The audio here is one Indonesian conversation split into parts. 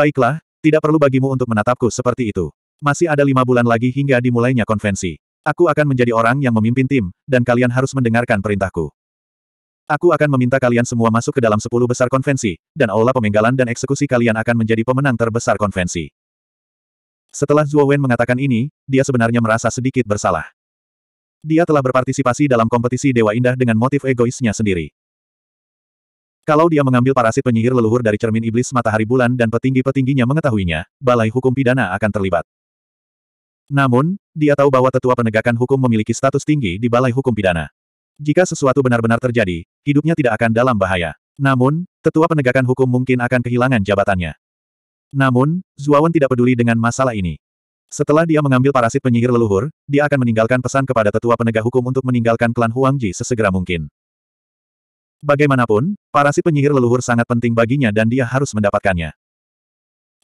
Baiklah, tidak perlu bagimu untuk menatapku seperti itu. Masih ada lima bulan lagi hingga dimulainya konvensi. Aku akan menjadi orang yang memimpin tim, dan kalian harus mendengarkan perintahku. Aku akan meminta kalian semua masuk ke dalam sepuluh besar konvensi, dan aula pemenggalan dan eksekusi kalian akan menjadi pemenang terbesar konvensi. Setelah Zhuo Wen mengatakan ini, dia sebenarnya merasa sedikit bersalah. Dia telah berpartisipasi dalam kompetisi Dewa Indah dengan motif egoisnya sendiri. Kalau dia mengambil parasit penyihir leluhur dari cermin iblis matahari bulan dan petinggi-petingginya mengetahuinya, balai hukum pidana akan terlibat. Namun, dia tahu bahwa tetua penegakan hukum memiliki status tinggi di balai hukum pidana. Jika sesuatu benar-benar terjadi, hidupnya tidak akan dalam bahaya. Namun, tetua penegakan hukum mungkin akan kehilangan jabatannya. Namun, Zuawan tidak peduli dengan masalah ini. Setelah dia mengambil parasit penyihir leluhur, dia akan meninggalkan pesan kepada tetua penegak hukum untuk meninggalkan klan Huangji sesegera mungkin. Bagaimanapun, parasi penyihir leluhur sangat penting baginya dan dia harus mendapatkannya.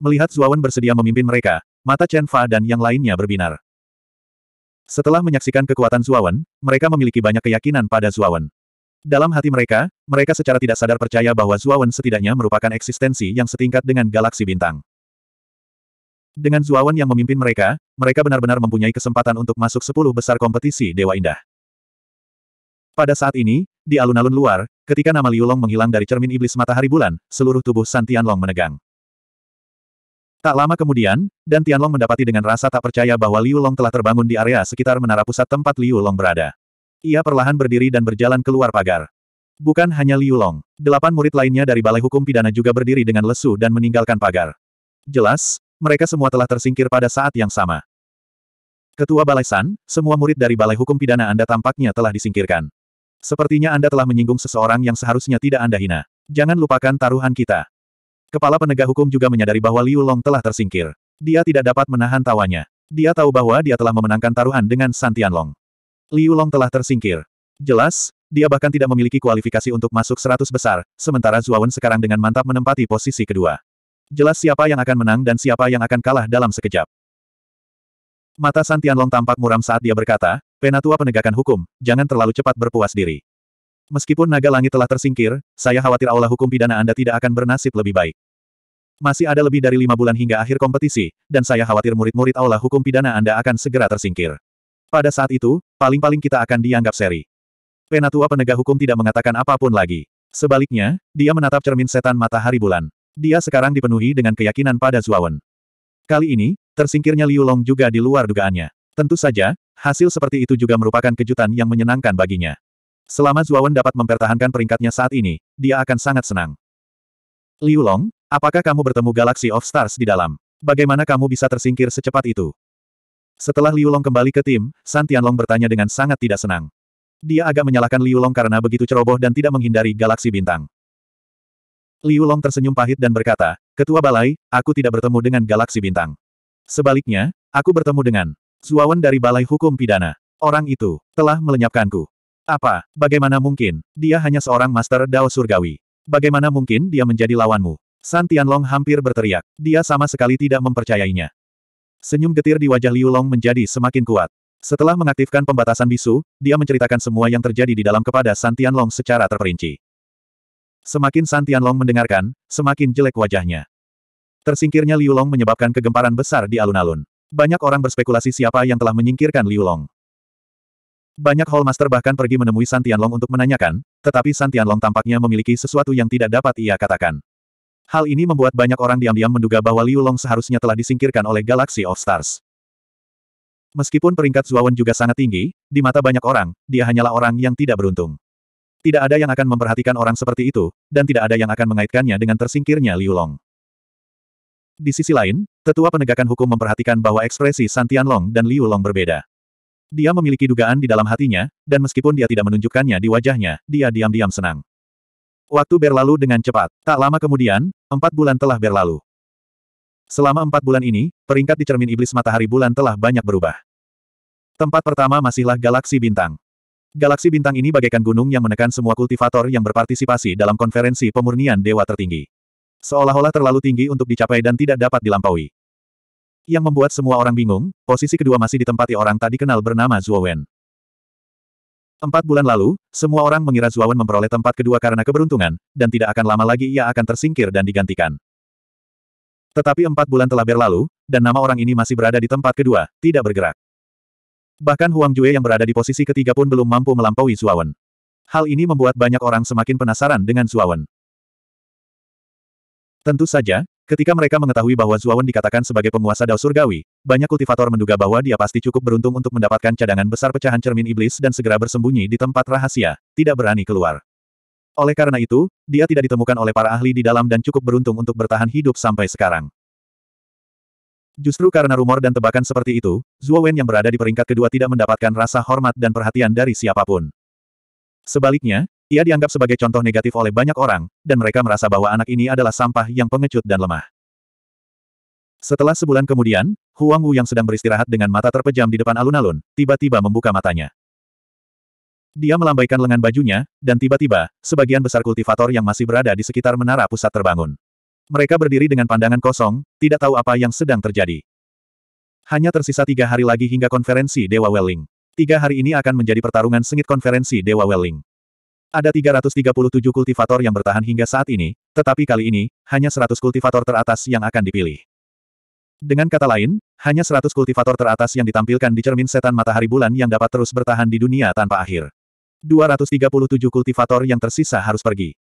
Melihat Zuawan bersedia memimpin mereka, mata Chen Fa dan yang lainnya berbinar. Setelah menyaksikan kekuatan Zuawan, mereka memiliki banyak keyakinan pada Zuawan. Dalam hati mereka, mereka secara tidak sadar percaya bahwa Zuawan setidaknya merupakan eksistensi yang setingkat dengan galaksi bintang. Dengan Zuawan yang memimpin mereka, mereka benar-benar mempunyai kesempatan untuk masuk sepuluh besar kompetisi Dewa Indah. Pada saat ini, di alun-alun luar, Ketika nama Liu Long menghilang dari cermin iblis matahari bulan, seluruh tubuh San Tianlong menegang. Tak lama kemudian, Dan Tianlong mendapati dengan rasa tak percaya bahwa Liu Long telah terbangun di area sekitar menara pusat tempat Liu Long berada. Ia perlahan berdiri dan berjalan keluar pagar. Bukan hanya Liu Long, delapan murid lainnya dari Balai Hukum Pidana juga berdiri dengan lesu dan meninggalkan pagar. Jelas, mereka semua telah tersingkir pada saat yang sama. Ketua Balai San, semua murid dari Balai Hukum Pidana Anda tampaknya telah disingkirkan. Sepertinya Anda telah menyinggung seseorang yang seharusnya tidak Anda hina. Jangan lupakan taruhan kita. Kepala penegak hukum juga menyadari bahwa Liu Long telah tersingkir. Dia tidak dapat menahan tawanya. Dia tahu bahwa dia telah memenangkan taruhan dengan Santian Long. Liu Long telah tersingkir. Jelas, dia bahkan tidak memiliki kualifikasi untuk masuk seratus besar, sementara Zuawan sekarang dengan mantap menempati posisi kedua. Jelas siapa yang akan menang dan siapa yang akan kalah dalam sekejap. Mata Santian Long tampak muram saat dia berkata, Penatua penegakan hukum, jangan terlalu cepat berpuas diri. Meskipun naga langit telah tersingkir, saya khawatir aula hukum pidana Anda tidak akan bernasib lebih baik. Masih ada lebih dari lima bulan hingga akhir kompetisi, dan saya khawatir murid-murid aula hukum pidana Anda akan segera tersingkir. Pada saat itu, paling-paling kita akan dianggap seri. Penatua penegak hukum tidak mengatakan apapun lagi. Sebaliknya, dia menatap cermin setan matahari bulan. Dia sekarang dipenuhi dengan keyakinan pada Zuawan. Kali ini, tersingkirnya Liu Long juga di luar dugaannya. Tentu saja, Hasil seperti itu juga merupakan kejutan yang menyenangkan baginya. Selama Zuawan dapat mempertahankan peringkatnya saat ini, dia akan sangat senang. Liu Long, apakah kamu bertemu Galaxy of Stars di dalam? Bagaimana kamu bisa tersingkir secepat itu? Setelah Liu Long kembali ke tim, San Tianlong bertanya dengan sangat tidak senang. Dia agak menyalahkan Liu Long karena begitu ceroboh dan tidak menghindari galaksi bintang. Liu Long tersenyum pahit dan berkata, Ketua Balai, aku tidak bertemu dengan galaksi bintang. Sebaliknya, aku bertemu dengan Zuawan dari Balai Hukum Pidana. Orang itu telah melenyapkanku. Apa, bagaimana mungkin, dia hanya seorang master Dao Surgawi. Bagaimana mungkin dia menjadi lawanmu? San Tianlong hampir berteriak. Dia sama sekali tidak mempercayainya. Senyum getir di wajah Liu Long menjadi semakin kuat. Setelah mengaktifkan pembatasan bisu, dia menceritakan semua yang terjadi di dalam kepada San Tianlong secara terperinci. Semakin San Tianlong mendengarkan, semakin jelek wajahnya. Tersingkirnya Liu Long menyebabkan kegemparan besar di alun-alun. Banyak orang berspekulasi siapa yang telah menyingkirkan Liu Long. Banyak Hallmaster bahkan pergi menemui Santian Long untuk menanyakan, tetapi Santian Long tampaknya memiliki sesuatu yang tidak dapat ia katakan. Hal ini membuat banyak orang diam-diam menduga bahwa Liu Long seharusnya telah disingkirkan oleh Galaxy of Stars. Meskipun peringkat Zuawan juga sangat tinggi, di mata banyak orang, dia hanyalah orang yang tidak beruntung. Tidak ada yang akan memperhatikan orang seperti itu, dan tidak ada yang akan mengaitkannya dengan tersingkirnya Liu Long. Di sisi lain, tetua penegakan hukum memperhatikan bahwa ekspresi Santian Long dan Liu Long berbeda. Dia memiliki dugaan di dalam hatinya, dan meskipun dia tidak menunjukkannya di wajahnya, dia diam-diam senang. Waktu berlalu dengan cepat. Tak lama kemudian, empat bulan telah berlalu. Selama empat bulan ini, peringkat di cermin iblis matahari bulan telah banyak berubah. Tempat pertama masihlah galaksi bintang. Galaksi bintang ini bagaikan gunung yang menekan semua kultivator yang berpartisipasi dalam konferensi pemurnian dewa tertinggi. Seolah-olah terlalu tinggi untuk dicapai dan tidak dapat dilampaui. Yang membuat semua orang bingung, posisi kedua masih ditempati orang tak dikenal bernama Wen. Empat bulan lalu, semua orang mengira Wen memperoleh tempat kedua karena keberuntungan, dan tidak akan lama lagi ia akan tersingkir dan digantikan. Tetapi empat bulan telah berlalu, dan nama orang ini masih berada di tempat kedua, tidak bergerak. Bahkan Huang Jue yang berada di posisi ketiga pun belum mampu melampaui Wen. Hal ini membuat banyak orang semakin penasaran dengan Wen. Tentu saja, ketika mereka mengetahui bahwa Zuawan dikatakan sebagai penguasa Dao Surgawi, banyak kultivator menduga bahwa dia pasti cukup beruntung untuk mendapatkan cadangan besar pecahan cermin iblis dan segera bersembunyi di tempat rahasia, tidak berani keluar. Oleh karena itu, dia tidak ditemukan oleh para ahli di dalam dan cukup beruntung untuk bertahan hidup sampai sekarang. Justru karena rumor dan tebakan seperti itu, Zuo Wen yang berada di peringkat kedua tidak mendapatkan rasa hormat dan perhatian dari siapapun. Sebaliknya, ia dianggap sebagai contoh negatif oleh banyak orang, dan mereka merasa bahwa anak ini adalah sampah yang pengecut dan lemah. Setelah sebulan kemudian, Huang Wu yang sedang beristirahat dengan mata terpejam di depan alun-alun, tiba-tiba membuka matanya. Dia melambaikan lengan bajunya, dan tiba-tiba, sebagian besar kultivator yang masih berada di sekitar menara pusat terbangun. Mereka berdiri dengan pandangan kosong, tidak tahu apa yang sedang terjadi. Hanya tersisa tiga hari lagi hingga konferensi Dewa Welling. Tiga hari ini akan menjadi pertarungan sengit konferensi Dewa Welling. Ada 337 kultivator yang bertahan hingga saat ini, tetapi kali ini, hanya 100 kultivator teratas yang akan dipilih. Dengan kata lain, hanya 100 kultivator teratas yang ditampilkan di cermin setan matahari bulan yang dapat terus bertahan di dunia tanpa akhir. 237 kultivator yang tersisa harus pergi.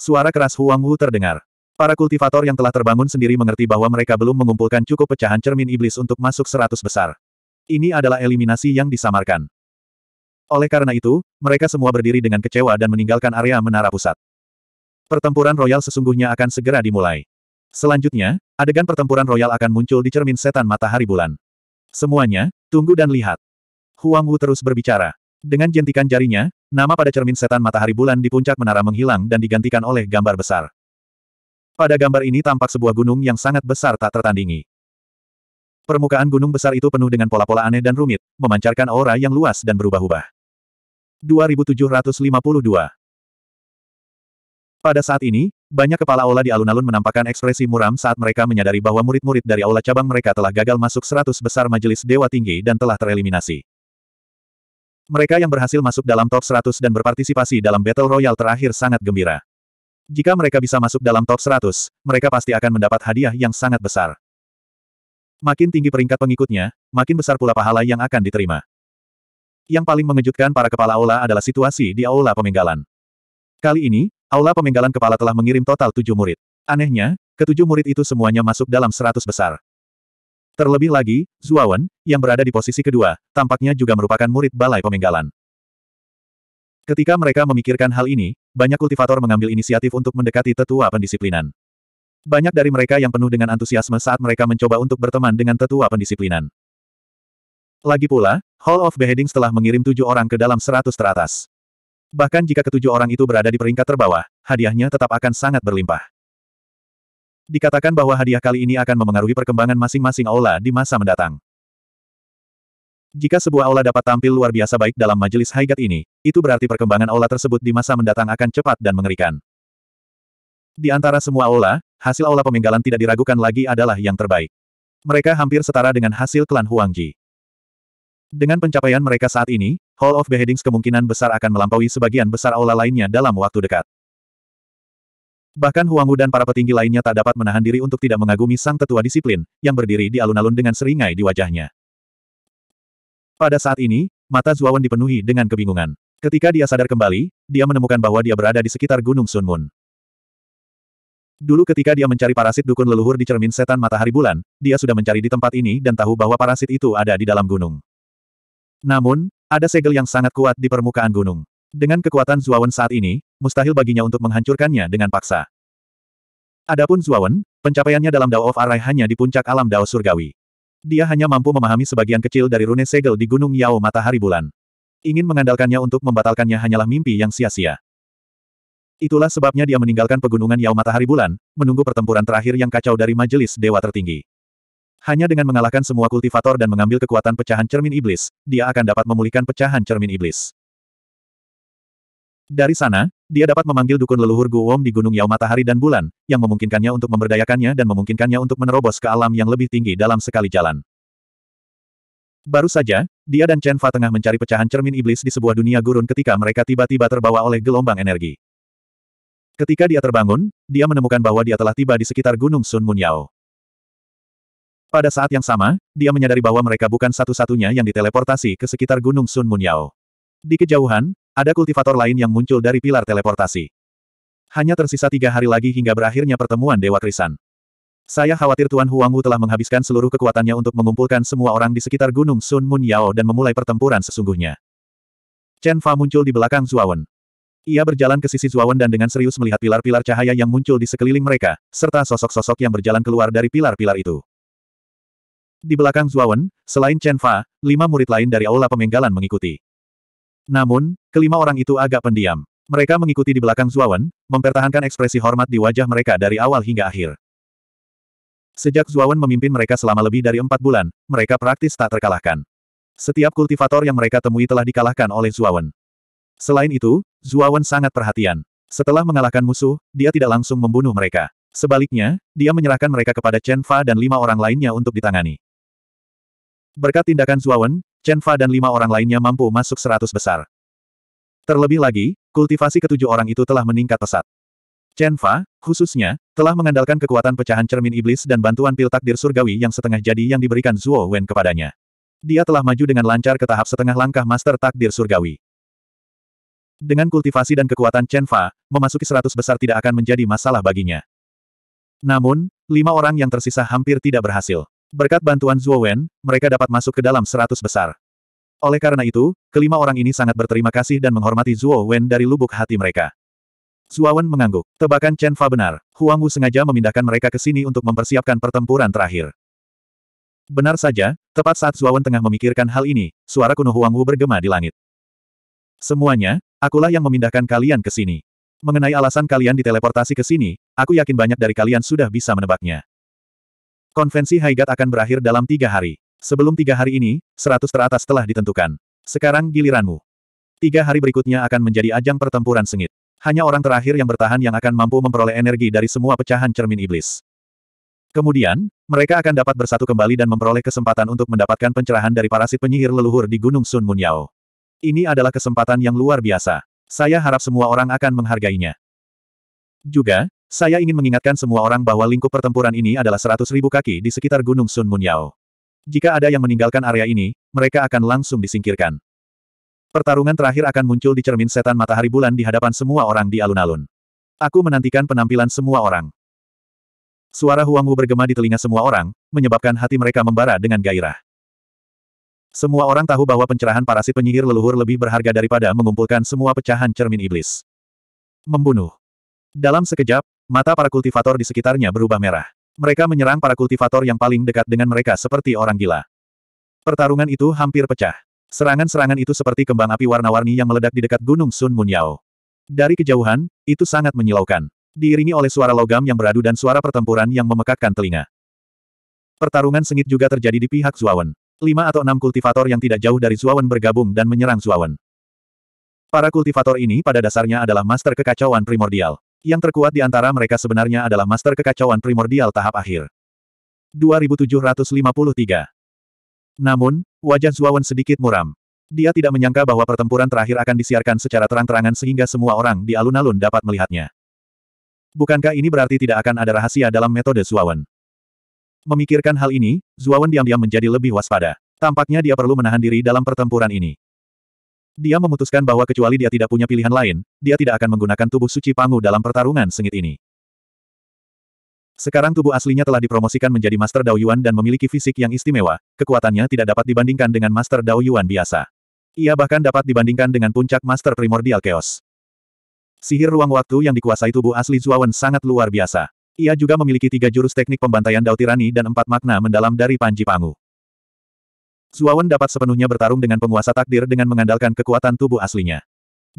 Suara keras Huang Wu terdengar. Para kultivator yang telah terbangun sendiri mengerti bahwa mereka belum mengumpulkan cukup pecahan cermin iblis untuk masuk 100 besar. Ini adalah eliminasi yang disamarkan. Oleh karena itu, mereka semua berdiri dengan kecewa dan meninggalkan area menara pusat. Pertempuran royal sesungguhnya akan segera dimulai. Selanjutnya, adegan pertempuran royal akan muncul di cermin setan matahari bulan. Semuanya, tunggu dan lihat. Huang Wu terus berbicara. Dengan jentikan jarinya, nama pada cermin setan matahari bulan di puncak menara menghilang dan digantikan oleh gambar besar. Pada gambar ini tampak sebuah gunung yang sangat besar tak tertandingi. Permukaan gunung besar itu penuh dengan pola-pola aneh dan rumit, memancarkan aura yang luas dan berubah-ubah. 2752. Pada saat ini, banyak kepala aula di alun-alun menampakkan ekspresi muram saat mereka menyadari bahwa murid-murid dari aula cabang mereka telah gagal masuk 100 besar majelis dewa tinggi dan telah tereliminasi. Mereka yang berhasil masuk dalam top 100 dan berpartisipasi dalam Battle Royale terakhir sangat gembira. Jika mereka bisa masuk dalam top 100, mereka pasti akan mendapat hadiah yang sangat besar. Makin tinggi peringkat pengikutnya, makin besar pula pahala yang akan diterima. Yang paling mengejutkan para kepala aula adalah situasi di aula pemenggalan. Kali ini, aula pemenggalan kepala telah mengirim total tujuh murid. Anehnya, ketujuh murid itu semuanya masuk dalam seratus besar. Terlebih lagi, Zuawan, yang berada di posisi kedua, tampaknya juga merupakan murid balai pemenggalan. Ketika mereka memikirkan hal ini, banyak kultivator mengambil inisiatif untuk mendekati tetua pendisiplinan. Banyak dari mereka yang penuh dengan antusiasme saat mereka mencoba untuk berteman dengan tetua pendisiplinan. Lagi pula, Hall of Beheading telah mengirim tujuh orang ke dalam seratus teratas. Bahkan jika ketujuh orang itu berada di peringkat terbawah, hadiahnya tetap akan sangat berlimpah. Dikatakan bahwa hadiah kali ini akan memengaruhi perkembangan masing-masing aula di masa mendatang. Jika sebuah aula dapat tampil luar biasa baik dalam majelis haigat ini, itu berarti perkembangan aula tersebut di masa mendatang akan cepat dan mengerikan. Di antara semua aula, hasil aula pemenggalan tidak diragukan lagi adalah yang terbaik. Mereka hampir setara dengan hasil klan Huangji. Dengan pencapaian mereka saat ini, Hall of Beheadings kemungkinan besar akan melampaui sebagian besar aula lainnya dalam waktu dekat. Bahkan Huang Wu dan para petinggi lainnya tak dapat menahan diri untuk tidak mengagumi sang tetua disiplin, yang berdiri di alun-alun dengan seringai di wajahnya. Pada saat ini, mata Zuawan dipenuhi dengan kebingungan. Ketika dia sadar kembali, dia menemukan bahwa dia berada di sekitar Gunung Sun Moon. Dulu ketika dia mencari parasit dukun leluhur di cermin setan matahari bulan, dia sudah mencari di tempat ini dan tahu bahwa parasit itu ada di dalam gunung. Namun, ada segel yang sangat kuat di permukaan gunung. Dengan kekuatan Zuawan saat ini, mustahil baginya untuk menghancurkannya dengan paksa. Adapun Zuawan, pencapaiannya dalam Dao of Arai hanya di puncak alam Dao Surgawi. Dia hanya mampu memahami sebagian kecil dari rune segel di Gunung Yao Matahari Bulan. Ingin mengandalkannya untuk membatalkannya hanyalah mimpi yang sia-sia. Itulah sebabnya dia meninggalkan pegunungan Yao Matahari Bulan, menunggu pertempuran terakhir yang kacau dari majelis dewa tertinggi. Hanya dengan mengalahkan semua kultivator dan mengambil kekuatan pecahan cermin iblis, dia akan dapat memulihkan pecahan cermin iblis. Dari sana, dia dapat memanggil dukun leluhur Guom di Gunung Yao Matahari dan Bulan, yang memungkinkannya untuk memberdayakannya dan memungkinkannya untuk menerobos ke alam yang lebih tinggi dalam sekali jalan. Baru saja, dia dan Chen Fa tengah mencari pecahan cermin iblis di sebuah dunia gurun ketika mereka tiba-tiba terbawa oleh gelombang energi. Ketika dia terbangun, dia menemukan bahwa dia telah tiba di sekitar Gunung Sun Mun Yao. Pada saat yang sama, dia menyadari bahwa mereka bukan satu-satunya yang diteleportasi ke sekitar Gunung Sun Munyao. Di kejauhan, ada kultivator lain yang muncul dari pilar teleportasi. Hanya tersisa tiga hari lagi hingga berakhirnya pertemuan Dewa Krisan. Saya khawatir Tuan Huang Wu telah menghabiskan seluruh kekuatannya untuk mengumpulkan semua orang di sekitar Gunung Sun Mun Yao dan memulai pertempuran sesungguhnya. Chen Fa muncul di belakang Zuawan. Ia berjalan ke sisi Zuawan dan dengan serius melihat pilar-pilar cahaya yang muncul di sekeliling mereka, serta sosok-sosok yang berjalan keluar dari pilar-pilar itu. Di belakang Zuawan, selain Chen Fa, lima murid lain dari Aula Pemenggalan mengikuti. Namun, kelima orang itu agak pendiam. Mereka mengikuti di belakang Zuawan, mempertahankan ekspresi hormat di wajah mereka dari awal hingga akhir. Sejak Zuawan memimpin mereka selama lebih dari empat bulan, mereka praktis tak terkalahkan. Setiap kultivator yang mereka temui telah dikalahkan oleh Zuawan. Selain itu, Zuawan sangat perhatian. Setelah mengalahkan musuh, dia tidak langsung membunuh mereka. Sebaliknya, dia menyerahkan mereka kepada Chen Fa dan lima orang lainnya untuk ditangani. Berkat tindakan Zuawan, Chen Fa dan lima orang lainnya mampu masuk seratus besar. Terlebih lagi, kultivasi ketujuh orang itu telah meningkat pesat. Chen Fa, khususnya, telah mengandalkan kekuatan pecahan cermin iblis dan bantuan pil takdir surgawi yang setengah jadi yang diberikan Zuo Wen kepadanya. Dia telah maju dengan lancar ke tahap setengah langkah master takdir surgawi. Dengan kultivasi dan kekuatan Chen Fa, memasuki seratus besar tidak akan menjadi masalah baginya. Namun, lima orang yang tersisa hampir tidak berhasil. Berkat bantuan Zhuo Wen, mereka dapat masuk ke dalam seratus besar. Oleh karena itu, kelima orang ini sangat berterima kasih dan menghormati Zhuo Wen dari lubuk hati mereka. Zhuo Wen mengangguk. Tebakan Chen Fa benar. Huang Wu sengaja memindahkan mereka ke sini untuk mempersiapkan pertempuran terakhir. Benar saja, tepat saat Zhuo Wen tengah memikirkan hal ini, suara kuno Huang Wu bergema di langit. Semuanya, akulah yang memindahkan kalian ke sini. Mengenai alasan kalian diteleportasi ke sini, aku yakin banyak dari kalian sudah bisa menebaknya. Konvensi Haigat akan berakhir dalam tiga hari. Sebelum tiga hari ini, seratus teratas telah ditentukan. Sekarang giliranmu. Tiga hari berikutnya akan menjadi ajang pertempuran sengit. Hanya orang terakhir yang bertahan yang akan mampu memperoleh energi dari semua pecahan cermin iblis. Kemudian, mereka akan dapat bersatu kembali dan memperoleh kesempatan untuk mendapatkan pencerahan dari parasit penyihir leluhur di Gunung Sun Munyao. Ini adalah kesempatan yang luar biasa. Saya harap semua orang akan menghargainya. Juga, saya ingin mengingatkan semua orang bahwa lingkup pertempuran ini adalah seratus ribu kaki di sekitar Gunung Sun Munyao. Jika ada yang meninggalkan area ini, mereka akan langsung disingkirkan. Pertarungan terakhir akan muncul di cermin setan matahari bulan di hadapan semua orang di alun-alun. Aku menantikan penampilan semua orang. Suara Huang Wu bergema di telinga semua orang, menyebabkan hati mereka membara dengan gairah. Semua orang tahu bahwa pencerahan parasit penyihir leluhur lebih berharga daripada mengumpulkan semua pecahan cermin iblis. Membunuh. Dalam sekejap, Mata para kultivator di sekitarnya berubah merah. Mereka menyerang para kultivator yang paling dekat dengan mereka seperti orang gila. Pertarungan itu hampir pecah. Serangan-serangan itu seperti kembang api warna-warni yang meledak di dekat Gunung Sun Munyao. Dari kejauhan, itu sangat menyilaukan. Diiringi oleh suara logam yang beradu dan suara pertempuran yang memekakkan telinga. Pertarungan sengit juga terjadi di pihak Zuawan. Lima atau enam kultivator yang tidak jauh dari Zuawan bergabung dan menyerang Zuawan. Para kultivator ini pada dasarnya adalah master kekacauan primordial. Yang terkuat di antara mereka sebenarnya adalah master kekacauan primordial tahap akhir. 2753 Namun, wajah Zuawan sedikit muram. Dia tidak menyangka bahwa pertempuran terakhir akan disiarkan secara terang-terangan sehingga semua orang di alun-alun dapat melihatnya. Bukankah ini berarti tidak akan ada rahasia dalam metode Zuawan? Memikirkan hal ini, Zuawan diam-diam menjadi lebih waspada. Tampaknya dia perlu menahan diri dalam pertempuran ini. Dia memutuskan bahwa kecuali dia tidak punya pilihan lain, dia tidak akan menggunakan tubuh suci Pangu dalam pertarungan sengit ini. Sekarang tubuh aslinya telah dipromosikan menjadi Master Dao Yuan dan memiliki fisik yang istimewa, kekuatannya tidak dapat dibandingkan dengan Master Dao Yuan biasa. Ia bahkan dapat dibandingkan dengan puncak Master Primordial Chaos. Sihir ruang waktu yang dikuasai tubuh asli Zuawan sangat luar biasa. Ia juga memiliki tiga jurus teknik pembantaian Dao Tirani dan empat makna mendalam dari Panji Pangu. Suawan dapat sepenuhnya bertarung dengan penguasa takdir dengan mengandalkan kekuatan tubuh aslinya.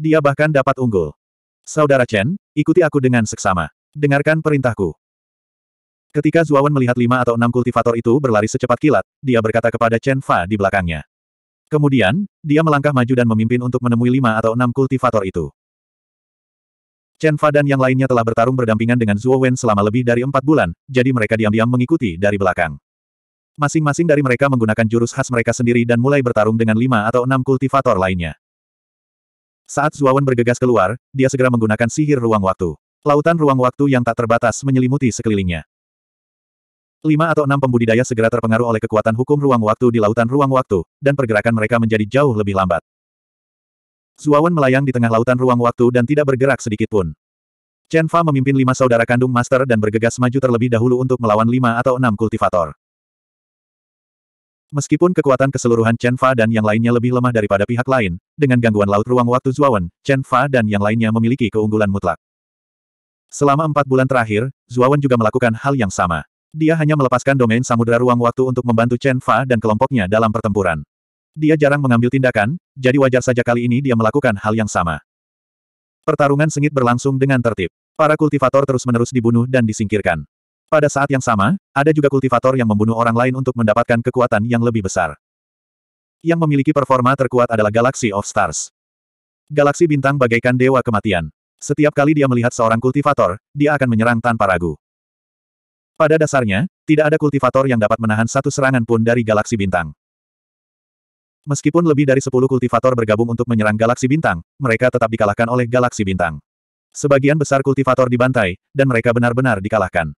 Dia bahkan dapat unggul. Saudara Chen, ikuti aku dengan seksama. Dengarkan perintahku. Ketika Zuawan melihat lima atau enam kultivator itu berlari secepat kilat, dia berkata kepada Chen Fa di belakangnya. Kemudian, dia melangkah maju dan memimpin untuk menemui lima atau enam kultivator itu. Chen Fa dan yang lainnya telah bertarung berdampingan dengan Zuo Wen selama lebih dari empat bulan, jadi mereka diam-diam mengikuti dari belakang. Masing-masing dari mereka menggunakan jurus khas mereka sendiri dan mulai bertarung dengan lima atau enam kultivator lainnya. Saat Zuawan bergegas keluar, dia segera menggunakan sihir ruang waktu. Lautan ruang waktu yang tak terbatas menyelimuti sekelilingnya. Lima atau enam pembudidaya segera terpengaruh oleh kekuatan hukum ruang waktu di lautan ruang waktu, dan pergerakan mereka menjadi jauh lebih lambat. Zuawan melayang di tengah lautan ruang waktu dan tidak bergerak sedikit pun. Chen Fa memimpin lima saudara kandung master dan bergegas maju terlebih dahulu untuk melawan lima atau enam kultivator. Meskipun kekuatan keseluruhan Chen Fa dan yang lainnya lebih lemah daripada pihak lain, dengan gangguan laut ruang waktu Zuawan, Chen Fa dan yang lainnya memiliki keunggulan mutlak. Selama empat bulan terakhir, Zuawan juga melakukan hal yang sama. Dia hanya melepaskan domain samudera ruang waktu untuk membantu Chen Fa dan kelompoknya dalam pertempuran. Dia jarang mengambil tindakan, jadi wajar saja kali ini dia melakukan hal yang sama. Pertarungan sengit berlangsung dengan tertib. Para kultivator terus-menerus dibunuh dan disingkirkan. Pada saat yang sama, ada juga kultivator yang membunuh orang lain untuk mendapatkan kekuatan yang lebih besar. Yang memiliki performa terkuat adalah Galaxy of Stars. Galaksi bintang bagaikan dewa kematian. Setiap kali dia melihat seorang kultivator, dia akan menyerang tanpa ragu. Pada dasarnya, tidak ada kultivator yang dapat menahan satu serangan pun dari galaksi bintang. Meskipun lebih dari 10 kultivator bergabung untuk menyerang galaksi bintang, mereka tetap dikalahkan oleh galaksi bintang. Sebagian besar kultivator dibantai, dan mereka benar-benar dikalahkan.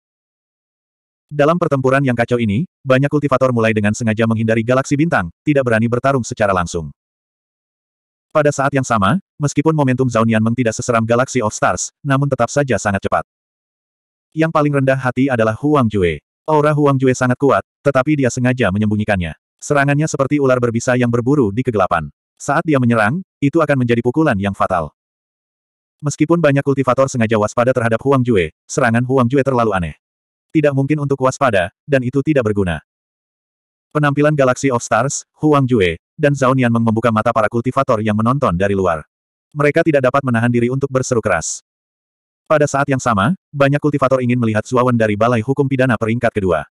Dalam pertempuran yang kacau ini, banyak kultivator mulai dengan sengaja menghindari galaksi bintang, tidak berani bertarung secara langsung. Pada saat yang sama, meskipun momentum Zhao meng tidak seseram Galaxy of Stars, namun tetap saja sangat cepat. Yang paling rendah hati adalah Huang Jue. Aura Huang Jue sangat kuat, tetapi dia sengaja menyembunyikannya. Serangannya seperti ular berbisa yang berburu di kegelapan. Saat dia menyerang, itu akan menjadi pukulan yang fatal. Meskipun banyak kultivator sengaja waspada terhadap Huang Jue, serangan Huang Jue terlalu aneh tidak mungkin untuk waspada, dan itu tidak berguna. Penampilan Galaxy of Stars, Huang Jue, dan Zhao Nianmeng membuka mata para kultivator yang menonton dari luar. Mereka tidak dapat menahan diri untuk berseru keras. Pada saat yang sama, banyak kultivator ingin melihat Zuawan dari Balai Hukum Pidana peringkat kedua.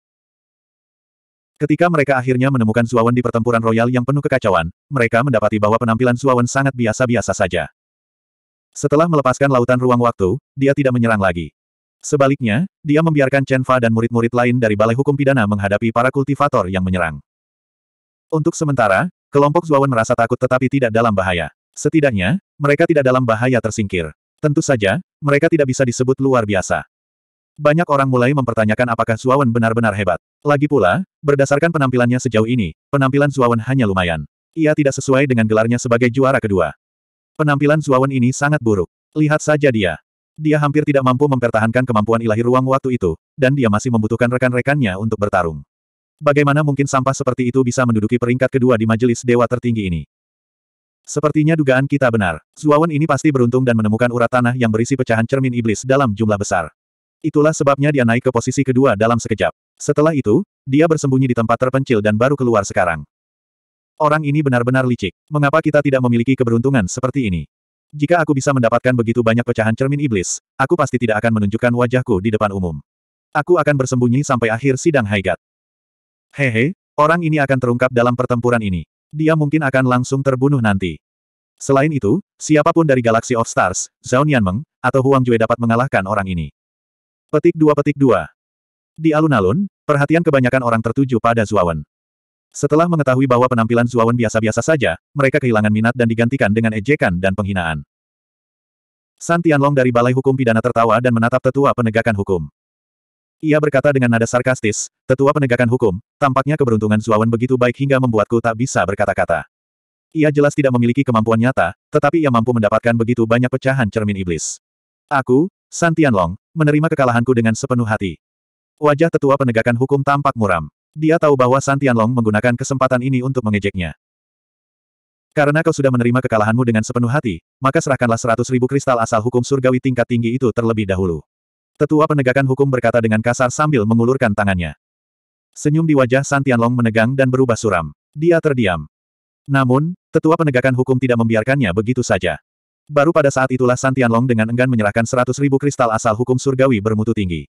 Ketika mereka akhirnya menemukan Zuawan di pertempuran royal yang penuh kekacauan, mereka mendapati bahwa penampilan Zuawan sangat biasa-biasa saja. Setelah melepaskan lautan ruang waktu, dia tidak menyerang lagi. Sebaliknya, dia membiarkan Chen Fa dan murid-murid lain dari Balai Hukum Pidana menghadapi para kultivator yang menyerang. Untuk sementara, kelompok Zuawan merasa takut tetapi tidak dalam bahaya. Setidaknya, mereka tidak dalam bahaya tersingkir. Tentu saja, mereka tidak bisa disebut luar biasa. Banyak orang mulai mempertanyakan apakah Zuawan benar-benar hebat. Lagi pula, berdasarkan penampilannya sejauh ini, penampilan Zuawan hanya lumayan. Ia tidak sesuai dengan gelarnya sebagai juara kedua. Penampilan Zuawan ini sangat buruk. Lihat saja dia. Dia hampir tidak mampu mempertahankan kemampuan ilahi ruang waktu itu, dan dia masih membutuhkan rekan-rekannya untuk bertarung. Bagaimana mungkin sampah seperti itu bisa menduduki peringkat kedua di majelis dewa tertinggi ini? Sepertinya dugaan kita benar. Zuawan ini pasti beruntung dan menemukan urat tanah yang berisi pecahan cermin iblis dalam jumlah besar. Itulah sebabnya dia naik ke posisi kedua dalam sekejap. Setelah itu, dia bersembunyi di tempat terpencil dan baru keluar sekarang. Orang ini benar-benar licik. Mengapa kita tidak memiliki keberuntungan seperti ini? Jika aku bisa mendapatkan begitu banyak pecahan cermin iblis, aku pasti tidak akan menunjukkan wajahku di depan umum. Aku akan bersembunyi sampai akhir sidang Haigat. Hehe, orang ini akan terungkap dalam pertempuran ini. Dia mungkin akan langsung terbunuh nanti. Selain itu, siapapun dari Galaxy of Stars, Zhao Nianmeng, atau Huang Jue dapat mengalahkan orang ini. Petik 2 Petik 2 Di alun-alun, perhatian kebanyakan orang tertuju pada Zuawan. Setelah mengetahui bahwa penampilan Zuawan biasa-biasa saja, mereka kehilangan minat dan digantikan dengan ejekan dan penghinaan. Santian Long dari Balai Hukum Pidana tertawa dan menatap tetua penegakan hukum. Ia berkata dengan nada sarkastis, tetua penegakan hukum, tampaknya keberuntungan Zuawan begitu baik hingga membuatku tak bisa berkata-kata. Ia jelas tidak memiliki kemampuan nyata, tetapi ia mampu mendapatkan begitu banyak pecahan cermin iblis. Aku, Santian Long, menerima kekalahanku dengan sepenuh hati. Wajah tetua penegakan hukum tampak muram. Dia tahu bahwa Santian Long menggunakan kesempatan ini untuk mengejeknya. Karena kau sudah menerima kekalahanmu dengan sepenuh hati, maka serahkanlah seratus ribu kristal asal hukum surgawi tingkat tinggi itu terlebih dahulu. Tetua penegakan hukum berkata dengan kasar sambil mengulurkan tangannya. Senyum di wajah Santian Long menegang dan berubah suram. Dia terdiam. Namun, tetua penegakan hukum tidak membiarkannya begitu saja. Baru pada saat itulah Santian Long dengan enggan menyerahkan seratus ribu kristal asal hukum surgawi bermutu tinggi.